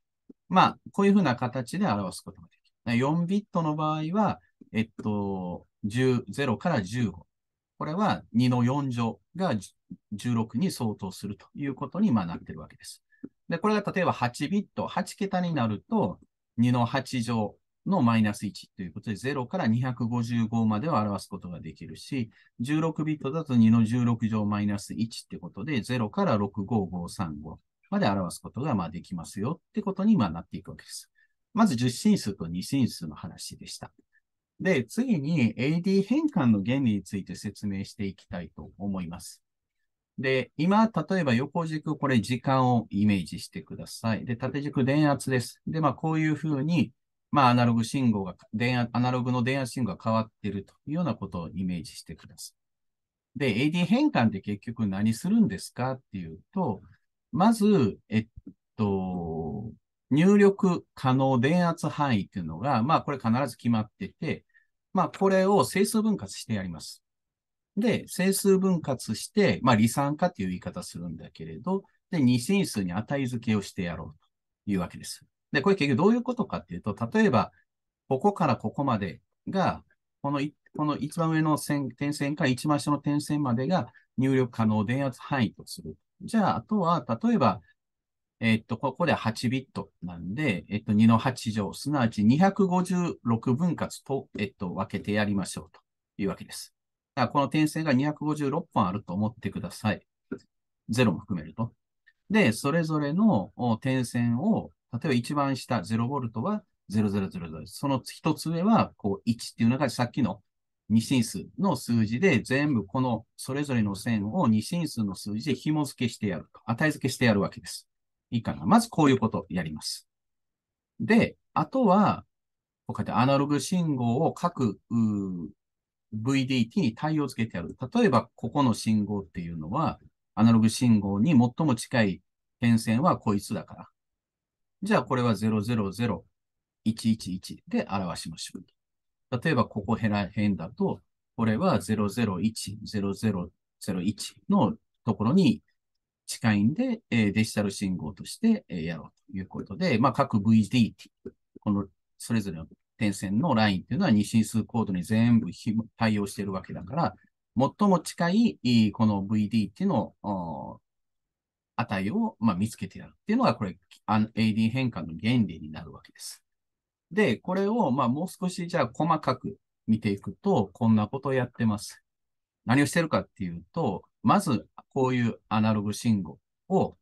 まあ、こういうふうな形で表すことができる。4ビットの場合は、えっと、0から15。これは2の4乗が16に相当するということにまあなってるわけです。で、これが例えば8ビット、8桁になると、2の8乗のマイナス1ということで、0から255までを表すことができるし、16ビットだと2の16乗マイナス1ということで、0から65535。まで表すことがまあできますよってことにまあなっていくわけです。まず10進数と2進数の話でした。で、次に AD 変換の原理について説明していきたいと思います。で、今、例えば横軸、これ時間をイメージしてください。で、縦軸電圧です。で、まあこういうふうに、まあアナログ信号が、電圧、アナログの電圧信号が変わっているというようなことをイメージしてください。で、AD 変換って結局何するんですかっていうと、まず、えっと、入力可能電圧範囲っていうのが、まあ、これ必ず決まってて、まあ、これを整数分割してやります。で、整数分割して、まあ、離散化っていう言い方するんだけれど、で、二進数に値付けをしてやろうというわけです。で、これ結局どういうことかっていうと、例えば、ここからここまでが、このこの一番上の線点線から一番下の点線までが入力可能電圧範囲とするじゃあ、あとは、例えば、えー、っと、ここで8ビットなんで、えっと、2の8乗、すなわち256分割と、えっと、分けてやりましょうというわけです。だからこの点線が256本あると思ってください。0も含めると。で、それぞれの点線を、例えば一番下、0ボルトは0000。その一つ上は、こう、1っていうのがさっきの2進数の数字で全部このそれぞれの線を2進数の数字で紐付けしてやる、と。値付けしてやるわけです。いいかな。まずこういうことをやります。で、あとは、こうやってアナログ信号を各 VDT に対応付けてやる。例えば、ここの信号っていうのは、アナログ信号に最も近い点線はこいつだから。じゃあ、これは000111で表しましょう。例えばここら辺だと、これは001、0001のところに近いんで、えデジタル信号としてやろうということで、まあ、各 VDT、このそれぞれの点線のラインというのは二進数コードに全部対応しているわけだから、最も近いこの VDT の値を、まあ、見つけてやるっていうのが、これ、AD 変換の原理になるわけです。で、これを、まあ、もう少し、じゃあ、細かく見ていくと、こんなことをやってます。何をしてるかっていうと、まず、こういうアナログ信号を、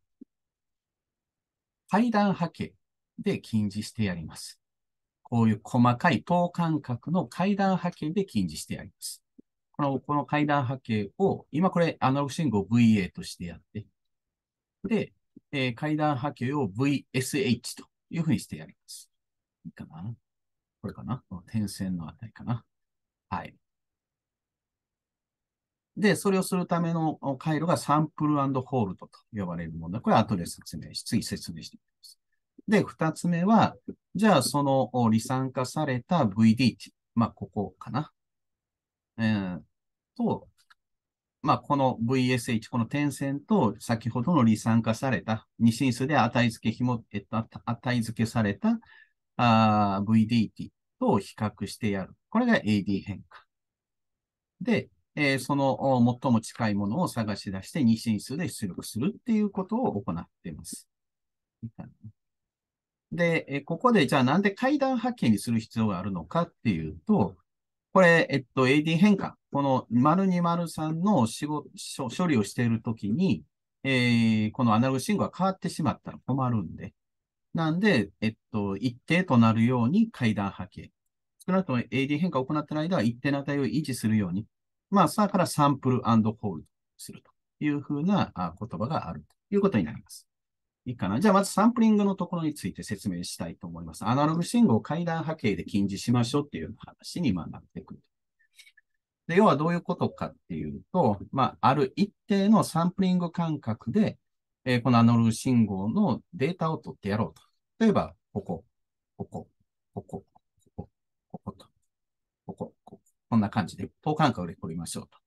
階段波形で禁止してやります。こういう細かい等間隔の階段波形で禁止してやります。この、この階段波形を、今これアナログ信号 VA としてやって、で、えー、階段波形を VSH というふうにしてやります。いいかなこれかなこの点線のあたりかなはい。で、それをするための回路がサンプルホールドと呼ばれるもので、これは後で説明し、次説明していきます。で、二つ目は、じゃあその離散化された VD まあ、ここかな。えー、と、まあ、この VSH、この点線と先ほどの離散化された、二進数で値付け紐、えっと、値付けされたあ VDT と比較してやる。これが AD 変化。で、えー、その最も近いものを探し出して2進数で出力するっていうことを行っています。で、えここでじゃあなんで階段発見にする必要があるのかっていうと、これ、えっと、AD 変換。この0203の仕事処理をしているときに、えー、このアナログ信号が変わってしまったら困るんで、なんで、えっと、一定となるように階段波形。少なくとも AD 変化を行っている間は一定の値を維持するように、まあ、さあからサンプルホールドするというふうな言葉があるということになります。いいかな。じゃあ、まずサンプリングのところについて説明したいと思います。アナログ信号を階段波形で禁止しましょうっていう話に今なってくる。で、要はどういうことかっていうと、まあ、ある一定のサンプリング間隔で、えー、このアナログ信号のデータを取ってやろうと例えば、ここ、ここ、ここ、ここ、ここと、ここ、ここ。こんな感じで、等間隔で取りましょうと。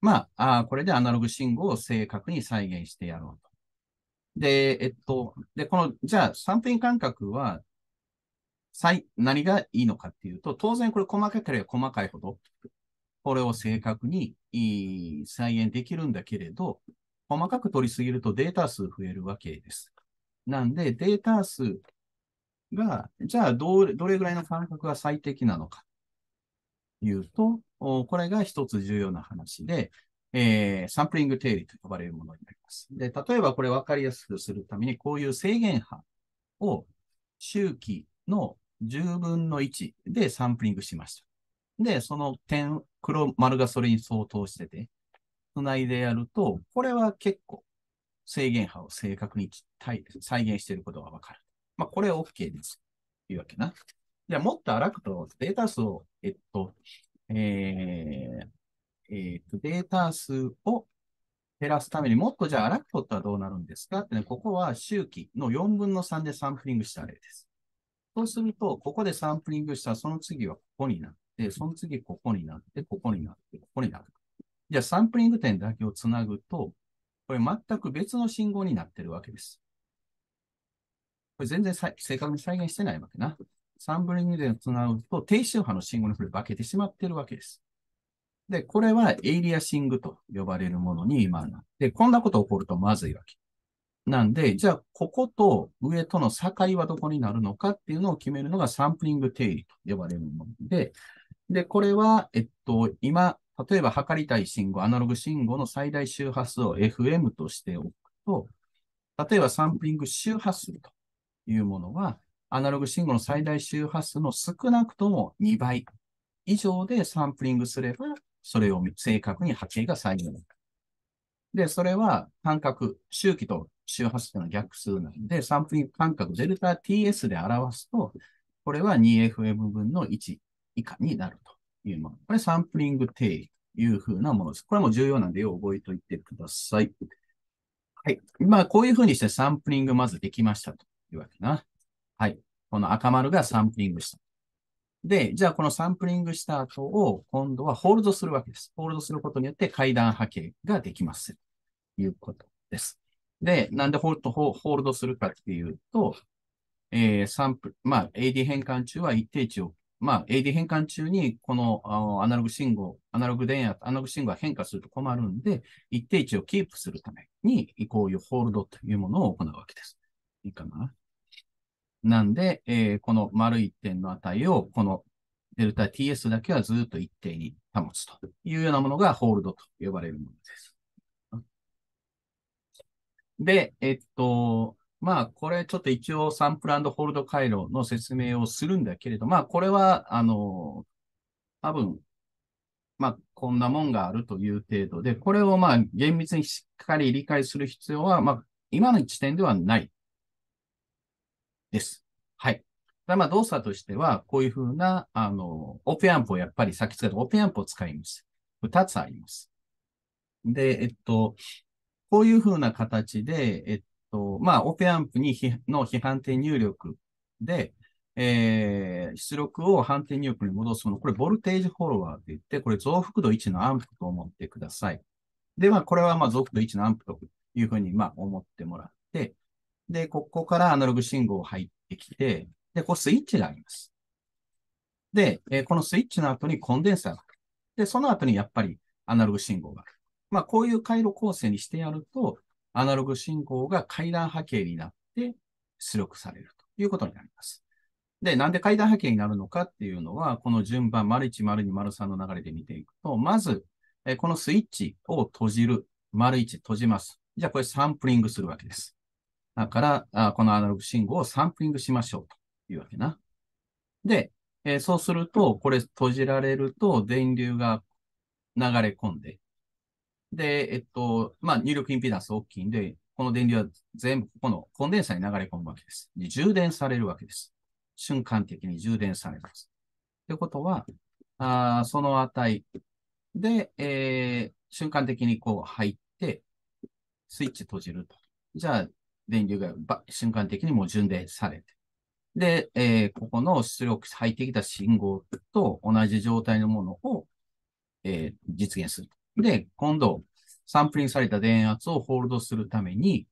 まあ、あこれでアナログ信号を正確に再現してやろうと。で、えっと、で、この、じゃあ、3分間隔は、い何がいいのかっていうと、当然これ細かければ細かいほど、これを正確に再現できるんだけれど、細かく取りすぎるとデータ数増えるわけです。なんで、データ数が、じゃあどれ、どれぐらいの間隔が最適なのか、いうと、これが一つ重要な話で、えー、サンプリング定理と呼ばれるものになります。で、例えばこれ分かりやすくするために、こういう制限波を周期の10分の1でサンプリングしました。で、その点、黒丸がそれに相当してて、つないでやると、これは結構制限波を正確に再現していることがわかる。まあ、これ OK です。というわけな。じゃあ、もっと荒くと、データ数を、えっと、えー、えー、っと、データ数を減らすためにもっとじゃあ荒くとったらどうなるんですかってね、ここは周期の4分の3でサンプリングした例です。そうすると、ここでサンプリングしたら、その次はここになって、その次ここになって、ここになって、ここになる。じゃあ、サンプリング点だけをつなぐと、これ全く別の信号になってるわけです。これ全然正確に再現してないわけな。サンプリングでつなぐと低周波の信号にこれ化けてしまってるわけです。で、これはエイリアシングと呼ばれるものに今なって、こんなこと起こるとまずいわけ。なんで、じゃあ、ここと上との境はどこになるのかっていうのを決めるのがサンプリング定理と呼ばれるもので、で、これは、えっと、今、例えば測りたい信号、アナログ信号の最大周波数を FM としておくと、例えばサンプリング周波数というものは、アナログ信号の最大周波数の少なくとも2倍以上でサンプリングすれば、それを正確に波形が再現で、それは間隔、周期と周波数の逆数なんで、サンプリング間隔、デルタ TS で表すと、これは 2FM 分の1以下になると。いうもの。これサンプリング定義というふうなものです。これも重要なんで、よう覚えておいてください。はい。まあ、こういうふうにしてサンプリングまずできましたというわけな。はい。この赤丸がサンプリングした。で、じゃあこのサンプリングした後を今度はホールドするわけです。ホールドすることによって階段波形ができます。ということです。で、なんでホールドホールドするかっていうと、えー、サンプル、まあ、AD 変換中は一定値をまあ、AD 変換中に、このアナログ信号、アナログ電圧、アナログ信号が変化すると困るんで、一定値をキープするために、こういうホールドというものを行うわけです。いいかな。なんで、えー、この丸一点の値を、このデルタ TS だけはずっと一定に保つというようなものがホールドと呼ばれるものです。で、えっと、まあ、これちょっと一応サンプルホールド回路の説明をするんだけれど、まあ、これは、あの、多分、まあ、こんなもんがあるという程度で、これをまあ、厳密にしっかり理解する必要は、まあ、今の時点ではないです。はい。まあ、動作としては、こういうふうな、あの、オペアンプをやっぱり、さっき使ったオペアンプを使います。二つあります。で、えっと、こういうふうな形で、えっとまあ、オペアンプにの非判定入力で、えー、出力を判定入力に戻すもの、これ、ボルテージフォロワーて言って、これ、増幅度1のアンプと思ってください。で、まあ、これは、まあ、増幅度1のアンプというふうに、まあ、思ってもらって、で、ここからアナログ信号入ってきて、で、こうスイッチがあります。で、えー、このスイッチの後にコンデンサーが来る。で、その後にやっぱりアナログ信号が来る。まあ、こういう回路構成にしてやると、アナログ信号が階段波形になって出力されるということになります。で、なんで階段波形になるのかっていうのは、この順番、丸1丸2丸3の流れで見ていくと、まず、えこのスイッチを閉じる、丸1閉じます。じゃあこれサンプリングするわけです。だから、あこのアナログ信号をサンプリングしましょうというわけな。で、えそうすると、これ閉じられると電流が流れ込んで、で、えっと、まあ、入力インピダンス大きいんで、この電流は全部ここのコンデンサに流れ込むわけです。で充電されるわけです。瞬間的に充電されます。ってことは、あその値で、えー、瞬間的にこう入って、スイッチ閉じると。じゃあ、電流が瞬間的にもう充電されて。で、えー、ここの出力入ってきた信号と同じ状態のものを、えー、実現すると。で、今度、サンプリングされた電圧をホールドするために、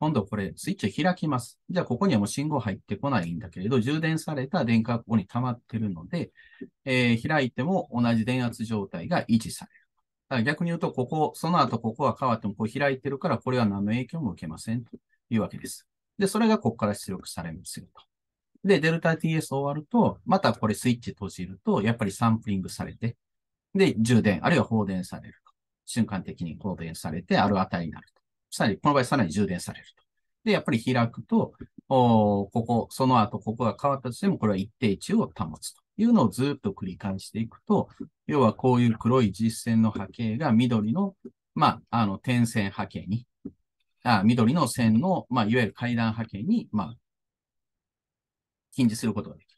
今度これスイッチを開きます。じゃあここにはもう信号入ってこないんだけれど、充電された電荷がここに溜まってるので、えー、開いても同じ電圧状態が維持される。だから逆に言うと、ここ、その後ここは変わってもこう開いてるから、これは何の影響も受けませんというわけです。で、それがここから出力されますよと。で、デルタ TS 終わると、またこれスイッチ閉じると、やっぱりサンプリングされて、で、充電、あるいは放電されると。瞬間的に放電されて、ある値になると。さらに、この場合さらに充電されると。で、やっぱり開くと、おここ、その後、ここが変わったとしても、これは一定値を保つというのをずっと繰り返していくと、要はこういう黒い実線の波形が緑の、まあ、あの、点線波形に、あ緑の線の、まあ、いわゆる階段波形に、まあ、近似することができる。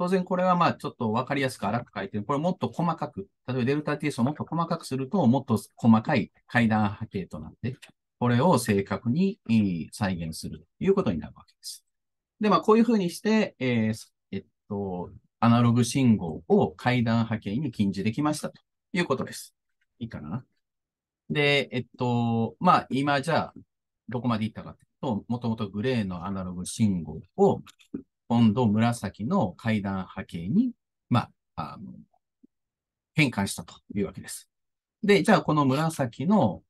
当然これはまあちょっとわかりやすく荒く書いてる。これもっと細かく、例えばデルタ TS をもっと細かくすると、もっと細かい階段波形となって、これを正確に再現するということになるわけです。で、まあこういうふうにして、えー、えっと、アナログ信号を階段波形に禁じできましたということです。いいかなで、えっと、まあ今じゃあどこまでいったかというと、もともとグレーのアナログ信号を温度紫の階段波形に、まあ、あの変換したというわけです。で、じゃあこの紫の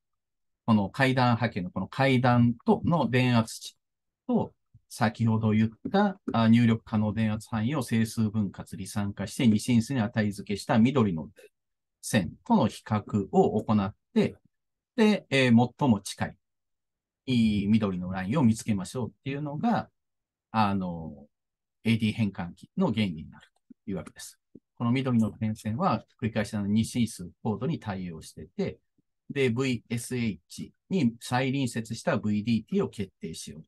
この階段波形のこの階段との電圧値と、先ほど言った入力可能電圧範囲を整数分割離散化して二進数に値付けした緑の線との比較を行って、で、えー、最も近い緑のラインを見つけましょうっていうのが、あの、AD 変換器の原因になるというわけです。この緑の点線は繰り返しの二進数コードに対応してて、で、VSH に再隣接した VDT を決定しようと。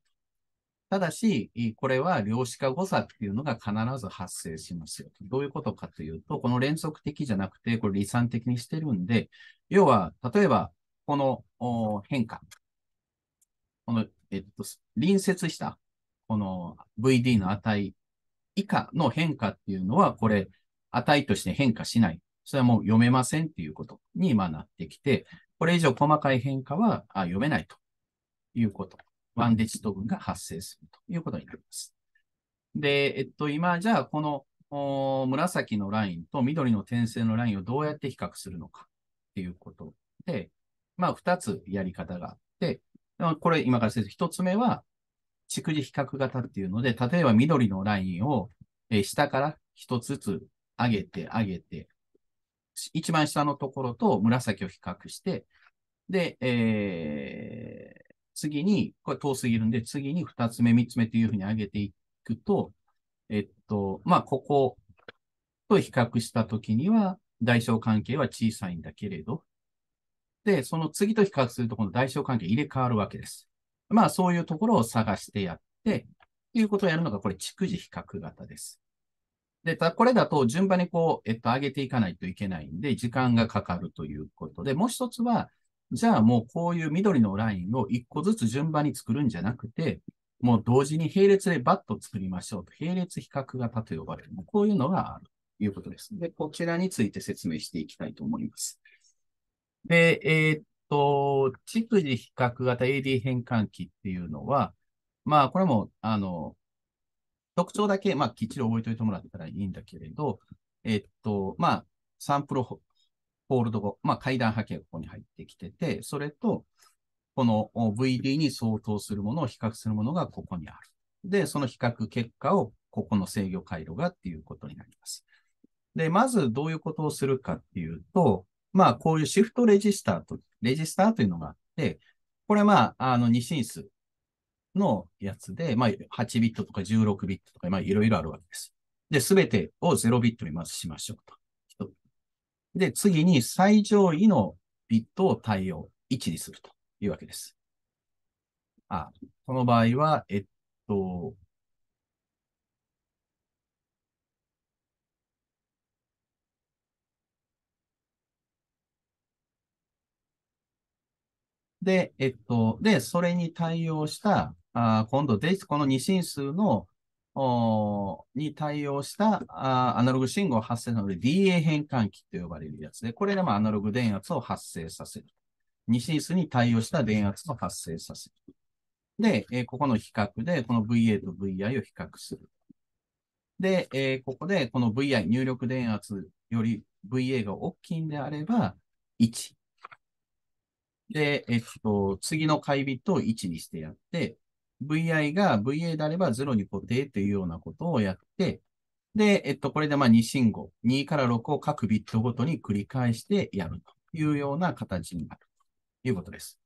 ただし、これは量子化誤差っていうのが必ず発生しますよ。どういうことかというと、この連続的じゃなくて、これ離散的にしてるんで、要は、例えば、この変化、この、えっと、隣接した、この VD の値以下の変化っていうのは、これ、値として変化しない。それはもう読めませんっていうことに今なってきて、これ以上細かい変化は読めないということ。ワンデジット群が発生するということになります。で、えっと、今、じゃあ、この紫のラインと緑の点線のラインをどうやって比較するのかっていうことで、まあ、2つやり方があって、これ今から先生、1つ目は、逐次比較型っていうので、例えば緑のラインを、え下から一つずつ上げて上げて、一番下のところと紫を比較して、で、えー、次に、これ遠すぎるんで、次に二つ目、三つ目というふうに上げていくと、えっと、まあ、ここと比較したときには、大小関係は小さいんだけれど、で、その次と比較すると、この大小関係入れ替わるわけです。まあ、そういうところを探してやって、いうことをやるのが、これ、逐次比較型です。で、たこれだと順番にこう、えっと、上げていかないといけないんで、時間がかかるということで、もう一つは、じゃあもうこういう緑のラインを一個ずつ順番に作るんじゃなくて、もう同時に並列でバッと作りましょうと、並列比較型と呼ばれる。こういうのがあるということです。で、こちらについて説明していきたいと思います。で、えー、っと、蓄次比較型 AD 変換器っていうのは、まあ、これも、あの、特徴だけ、まあ、きっちり覚えておいてもらったらいいんだけれど、えっと、まあ、サンプルホールド後、まあ、階段波形がここに入ってきてて、それと、この VD に相当するものを比較するものがここにある。で、その比較結果をここの制御回路がっていうことになります。で、まずどういうことをするかっていうと、まあ、こういうシフトレジスターと、レジスターというのがあって、これはまあ、あの、二進数のやつで、まあ、8ビットとか16ビットとか、まあ、いろいろあるわけです。で、すべてを0ビットにまずしましょうと。で、次に最上位のビットを対応、1にするというわけです。あ、この場合は、えっと、で、えっと、で、それに対応した、あ今度で、この二進数の、おに対応したあアナログ信号発生の DA 変換器と呼ばれるやつで、これでもアナログ電圧を発生させる。二進数に対応した電圧を発生させる。で、えー、ここの比較で、この VA と VI を比較する。で、えー、ここでこの VI、入力電圧より VA が大きいんであれば、1。で、えっと、次の回、ビットを1にしてやって、VI が VA であれば0に固定というようなことをやって、で、えっと、これでまあ2信号、2から6を各ビットごとに繰り返してやるというような形になるということです。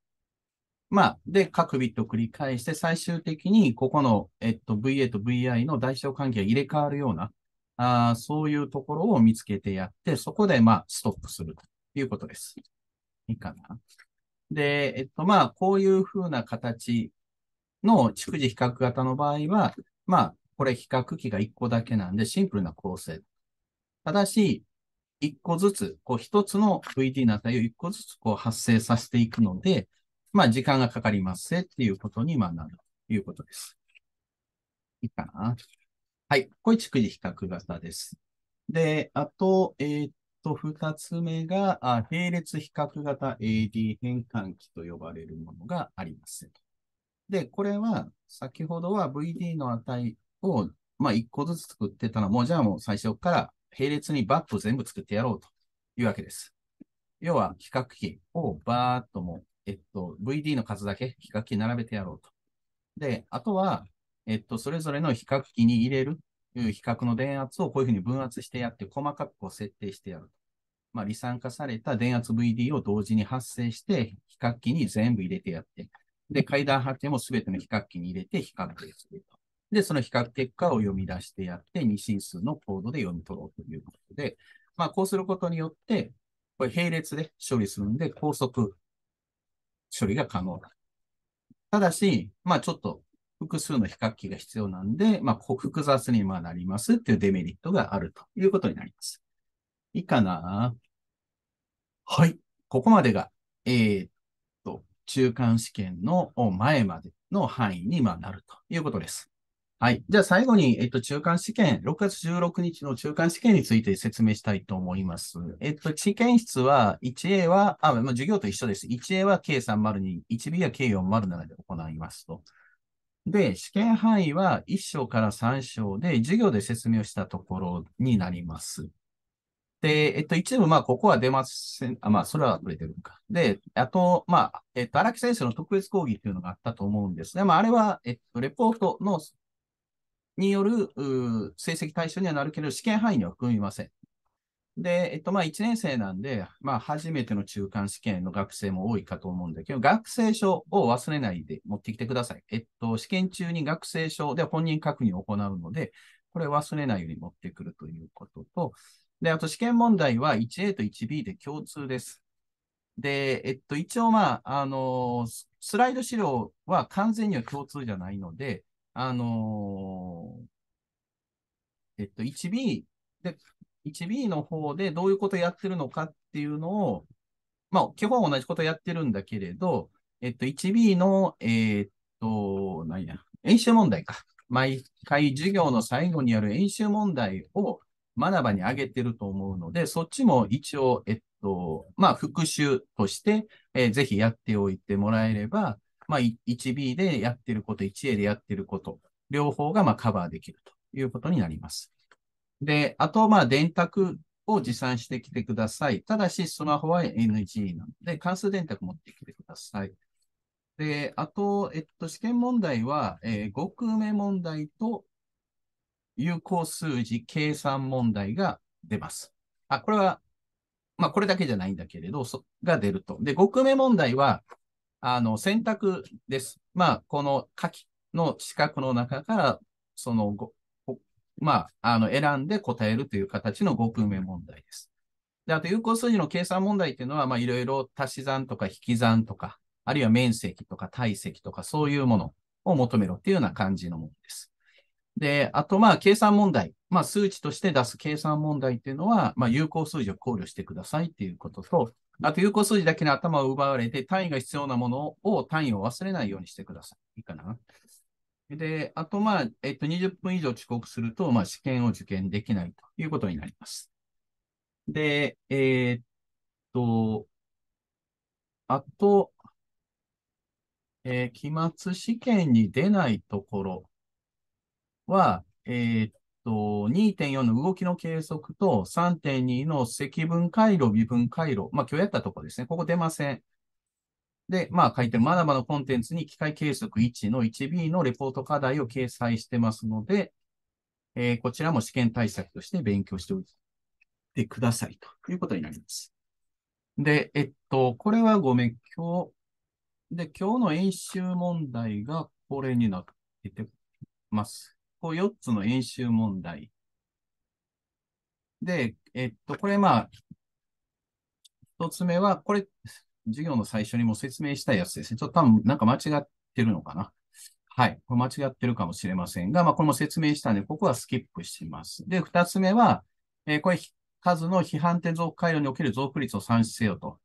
まあ、で、各ビット繰り返して、最終的にここの、えっと、VA と VI の代償関係が入れ替わるような、あそういうところを見つけてやって、そこでまあ、ストップするということです。いいかな。で、えっと、まあ、こういうふうな形の逐次比較型の場合は、まあ、これ比較機が1個だけなんで、シンプルな構成。ただし、1個ずつ、こう、1つの VD の値を1個ずつこう発生させていくので、まあ、時間がかかりますねっていうことに、まあ、なるということです。いいかなはい。これ、逐次比較型です。で、あと、えー、っと、二つ目が、あ並列比較型 AD 変換器と呼ばれるものがあります。で、これは、先ほどは VD の値を、まあ、一個ずつ作ってたのもうじゃあもう最初から並列にバッと全部作ってやろうというわけです。要は、比較器をバーっともう、えっと、VD の数だけ比較器並べてやろうと。で、あとは、えっと、それぞれの比較器に入れるいう比較の電圧をこういうふうに分圧してやって、細かくこう設定してやる。まあ、離散化された電圧 VD を同時に発生して、比較器に全部入れてやって、で、階段波形も全ての比較器に入れて比較すると。で、その比較結果を読み出してやって、二進数のコードで読み取ろうということで、まあ、こうすることによって、これ並列で処理するんで、高速処理が可能だ。ただし、まあ、ちょっと複数の比較機が必要なんで、まあ、複雑にまなりますっていうデメリットがあるということになります。いいかなはい。ここまでが、えー、っと、中間試験の前までの範囲にまなるということです。はい。じゃあ最後に、えっと、中間試験、6月16日の中間試験について説明したいと思います。えっと、試験室は、1A は、あ、まあ、授業と一緒です。1A は K302、1B は K407 で行いますと。で、試験範囲は1章から3章で、授業で説明をしたところになります。で、えっと、一部、まあ、ここは出ません。あ、まあ、それは触れてるのか。で、あと、まあ、えっと、荒木先生の特別講義っていうのがあったと思うんですね。まあ、あれは、えっと、レポートの、による、成績対象にはなるけど、試験範囲には含みません。で、えっと、まあ、1年生なんで、まあ、初めての中間試験の学生も多いかと思うんだけど、学生証を忘れないで持ってきてください。えっと、試験中に学生証で本人確認を行うので、これ忘れないように持ってくるということと、で、あと試験問題は 1A と 1B で共通です。で、えっと、一応、まあ、あのー、スライド資料は完全には共通じゃないので、あのー、えっと、1B で 1B の方でどういうことやってるのかっていうのを、まあ、基本は同じことやってるんだけれど、えっと、1B の、えー、っと、何や、演習問題か。毎回授業の最後にある演習問題を学ばにあげてると思うので、そっちも一応、えっと、まあ、復習として、えー、ぜひやっておいてもらえれば、まあ、1B でやってること、1A でやってること、両方がまカバーできるということになります。で、あと、まあ、電卓を持参してきてください。ただし、スマホは NG なので、関数電卓持ってきてください。で、あと、えっと、試験問題は、えー、5組目問題と有効数字計算問題が出ます。あ、これは、まあ、これだけじゃないんだけれど、そが出ると。で、5組目問題は、あの、選択です。まあ、この書きの四角の中から、そのまあ、あの、選んで答えるという形の5分目問題です。で、あと、有効数字の計算問題っていうのは、まあ、いろいろ足し算とか引き算とか、あるいは面積とか体積とか、そういうものを求めろっていうような感じのものです。で、あと、まあ、計算問題。まあ、数値として出す計算問題っていうのは、まあ、有効数字を考慮してくださいっていうことと、あと、有効数字だけに頭を奪われて、単位が必要なものを単位を忘れないようにしてください。いいかなで、あと、まあ、えっと、20分以上遅刻すると、まあ、試験を受験できないということになります。で、えー、っと、あと、えー、期末試験に出ないところは、えー、っと、2.4の動きの計測と3.2の積分回路、微分回路、まあ、今日やったところですね。ここ出ません。で、まあ書いてるまだまだコンテンツに機械計測1の 1B のレポート課題を掲載してますので、えー、こちらも試験対策として勉強しておいてくださいということになります。で、えっと、これはごめん、今日、で、今日の演習問題がこれになってます。こう4つの演習問題。で、えっと、これまあ、1つ目は、これ、授業の最初にも説明したやつですね。ちょっと多分なんか間違ってるのかな。はい。これ間違ってるかもしれませんが、まあ、これも説明したんで、ここはスキップします。で、二つ目は、えー、これ、数の批判点増回路における増幅率を算出せよと。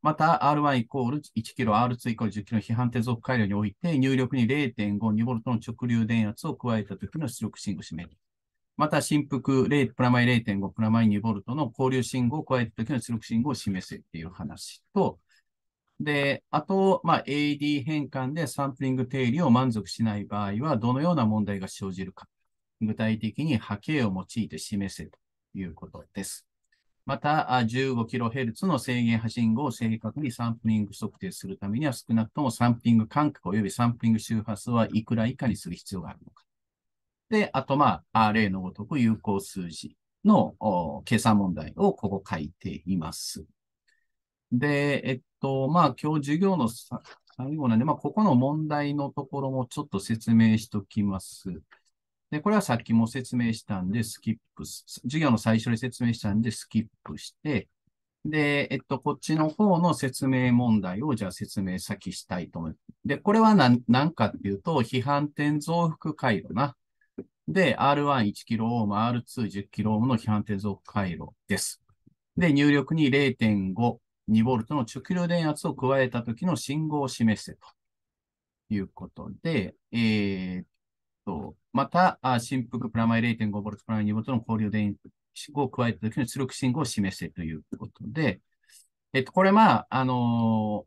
また、R1 イコール1キロ、R2 イコール10キロの批判点増回路において、入力に0.5、2ボルトの直流電圧を加えたときの出力信号を示す。また、振幅0、プラマイ0.5、プラマイ2ボルトの交流信号を加えたときの出力信号を示せっていう話と、で、あと、まあ、AD 変換でサンプリング定理を満足しない場合は、どのような問題が生じるか。具体的に波形を用いて示せということです。また、15kHz の制限波信号を正確にサンプリング測定するためには、少なくともサンプリング間隔及びサンプリング周波数はいくら以下にする必要があるのか。で、あと、まあ、例のごとく有効数字の計算問題をここ書いています。で、えっと、まあ、今日授業の最後なんで、まあ、ここの問題のところもちょっと説明しときます。で、これはさっきも説明したんで、スキップ、授業の最初に説明したんで、スキップして、で、えっと、こっちの方の説明問題を、じゃあ説明先したいと思います。で、これは何何かっていうと、批判点増幅回路な。で、R1 1kΩ、R2 10kΩ の批判点増幅回路です。で、入力に0.5 2V の直流電圧を加えた時の信号を示せということで、えー、と、また、あ振幅プラマイ 0.5V プラマイ 2V の交流電号を加えた時の出力信号を示せということで、えっと、これ、まあ、あの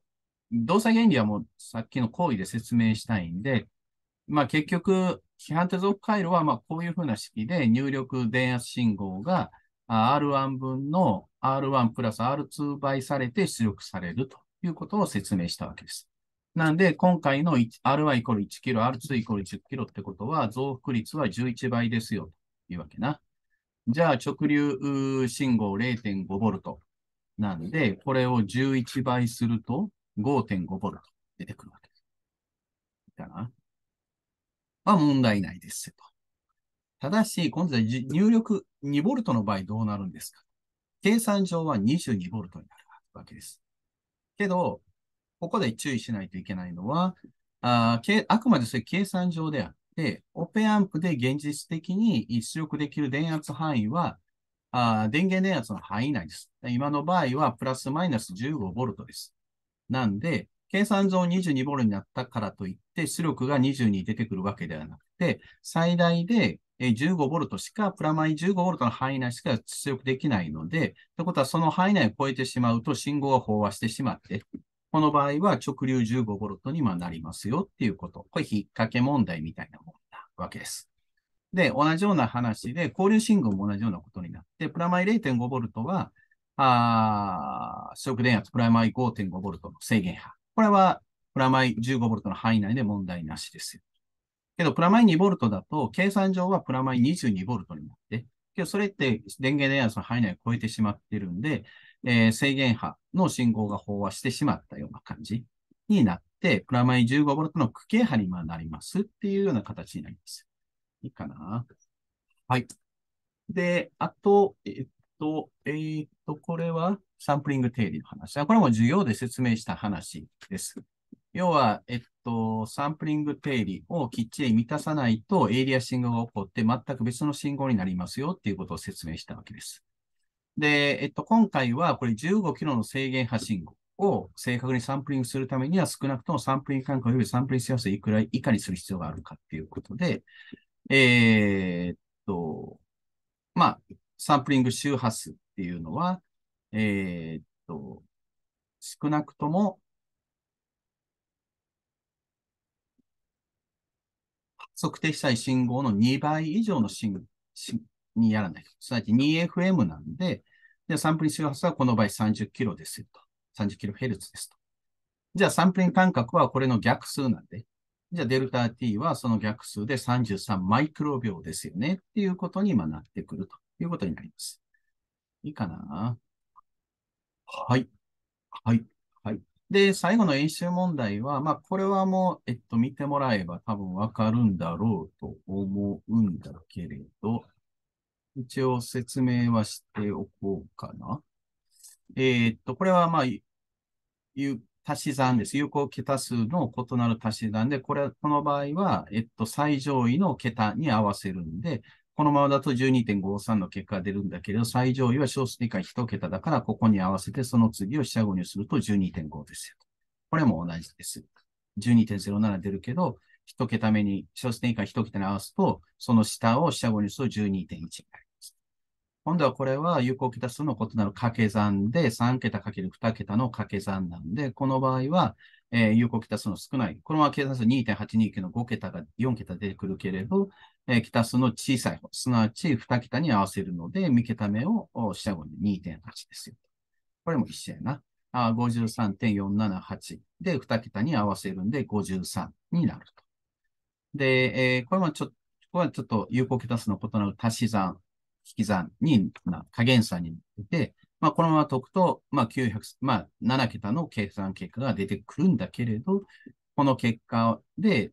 ー、動作原理はもうさっきの行為で説明したいんで、まあ、結局、規範手続回路は、まあ、こういうふうな式で入力電圧信号が、R1 分の R1 プラス R2 倍されて出力されるということを説明したわけです。なんで、今回の R1 イコール1キロ、R2 イコール10キロってことは、増幅率は11倍ですよ、というわけな。じゃあ、直流信号0.5ボルト。なんで、これを11倍すると5.5ボルト出てくるわけです。いいかなまあ、問題ないですと。ただし、今度は入力2ボルトの場合どうなるんですか計算上は22ボルトになるわけです。けど、ここで注意しないといけないのは、ああくまでそれ計算上であって、オペアンプで現実的に出力できる電圧範囲は、あ電源電圧の範囲内です。今の場合はプラスマイナス15ボルトです。なんで、計算上22ボルトになったからといって、出力が22出てくるわけではなくて、最大で1 5トしか、プラマイ1 5トの範囲内しか出力できないので、ということはその範囲内を超えてしまうと信号が飽和してしまって、この場合は直流1 5トになりますよっていうこと。これ引っ掛け問題みたいなものなわけです。で、同じような話で、交流信号も同じようなことになって、プラマイ0 5トは、あ出力電圧プラマイ5 5トの制限波。これはプラマイ1 5トの範囲内で問題なしですよ。けど、プラマイ2トだと、計算上はプラマイ2 2トになって、けど、それって電源電圧の範囲内を超えてしまってるんで、えー、制限波の信号が飽和してしまったような感じになって、プラマイ1 5トの区形波になりますっていうような形になります。いいかなはい。で、あと、えっと、えー、っと、これはサンプリング定理の話。これも授業で説明した話です。要は、えっと、サンプリング定理をきっちり満たさないと、エイリア信号が起こって、全く別の信号になりますよっていうことを説明したわけです。で、えっと、今回は、これ15キロの制限波信号を正確にサンプリングするためには、少なくともサンプリング間隔及びサンプリング幸せいくら以下にする必要があるかっていうことで、えー、っと、まあ、サンプリング周波数っていうのは、えー、っと、少なくとも測定したい信号の2倍以上の信号にやらないと。すなわち 2FM なんで、でサンプリング周波数はこの場合30キロですよと。30キロヘルツですと。じゃあサンプリング間隔はこれの逆数なんで、じゃあデルタ t はその逆数で33マイクロ秒ですよねっていうことに今なってくるということになります。いいかなはい。はい。で、最後の演習問題は、まあ、これはもう、えっと、見てもらえば多分わかるんだろうと思うんだけれど、一応説明はしておこうかな。えー、っと、これはまあ、う、足し算です。有効桁数の異なる足し算で、これ、は、この場合は、えっと、最上位の桁に合わせるんで、このままだと12.53の結果が出るんだけれど、最上位は小数理解1桁だから、ここに合わせてその次を四捨五入すると12.5ですよ。これも同じです。12.07出るけど、1桁目に、小数点以下1桁に合わすと、その下を四捨五入すると12.1になります。今度はこれは有効桁数の異なる掛け算で、3桁かける2桁の掛け算なんで、この場合は、えー、有効桁数の少ない。このまま計算すると2.829の5桁が4桁出てくるけれど、えー、北数の小さい方、すなわち2桁に合わせるので、三桁目を下5に2.8ですよ。これも一緒やな。53.478で2桁に合わせるんで53になると。で、えー、これもちょっと、これはちょっと有効桁数の異なる足し算、引き算に、ま加減算に出て、まあ、このまま解くと、まあ、900、まあ、7桁の計算結果が出てくるんだけれど、この結果で、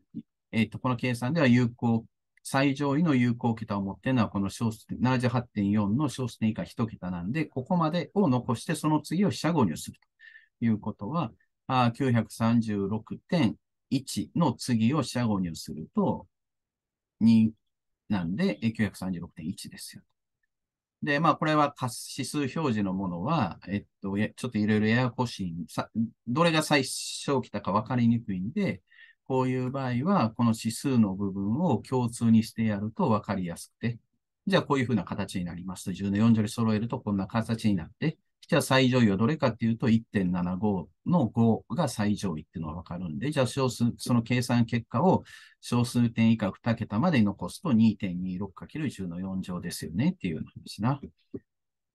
えっ、ー、と、この計算では有効最上位の有効桁を持っているのは、この小数点、78.4の小数点以下1桁なんで、ここまでを残して、その次を四捨五入するということは、936.1の次を四捨五入すると、2なんで、936.1ですよ。で、まあ、これは指数表示のものは、えっと、ちょっといろいろややこしい。どれが最小桁か分かりにくいんで、こういう場合は、この指数の部分を共通にしてやると分かりやすくて、じゃあこういうふうな形になりますと、10の4乗で揃えるとこんな形になって、じゃあ最上位はどれかっていうと1.75の5が最上位っていうのが分かるんで、じゃあ小数、その計算結果を小数点以下2桁まで残すと 2.26×10 の4乗ですよねっていう話な。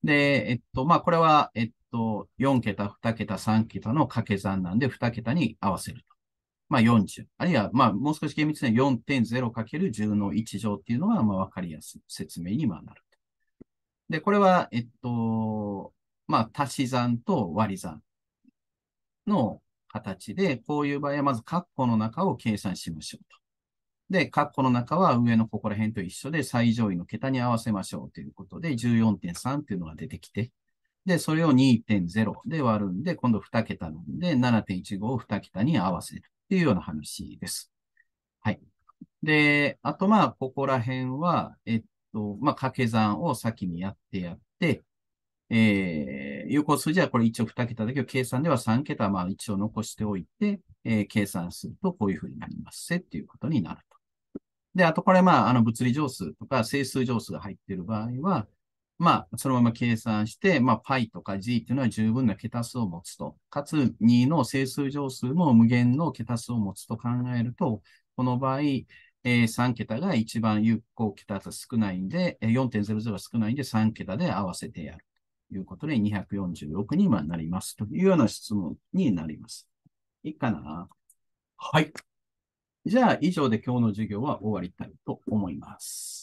で、えっと、まあ、これは、えっと、4桁、2桁、3桁の掛け算なんで、2桁に合わせる。まあ、40、あるいは、まあ、もう少し厳密にゼ 4.0×10 の1乗っていうのが、まあ、わかりやすい説明にまなる。で、これは、えっと、まあ、足し算と割り算の形で、こういう場合は、まず、括弧の中を計算しましょうと。で、括弧の中は上のここら辺と一緒で、最上位の桁に合わせましょうということで、14.3っていうのが出てきて、で、それを2.0で割るんで、今度2桁なんで、7.15を2桁に合わせる。っていうような話です。はい。で、あとまあ、ここら辺は、えっと、まあ、掛け算を先にやってやって、えー、有効数字はこれ一応2桁だけど、計算では3桁、まあ一応残しておいて、えー、計算するとこういうふうになりますせっていうことになると。で、あとこれまあ、あの物理乗数とか整数乗数が入っている場合は、まあ、そのまま計算して、まあ、π とか g っていうのは十分な桁数を持つと。かつ、2の整数乗数も無限の桁数を持つと考えると、この場合、えー、3桁が一番有効桁数少ないんで、4.00が少ないんで3桁で合わせてやるということで246になりますというような質問になります。いいかなはい。じゃあ以上で今日の授業は終わりたいと思います。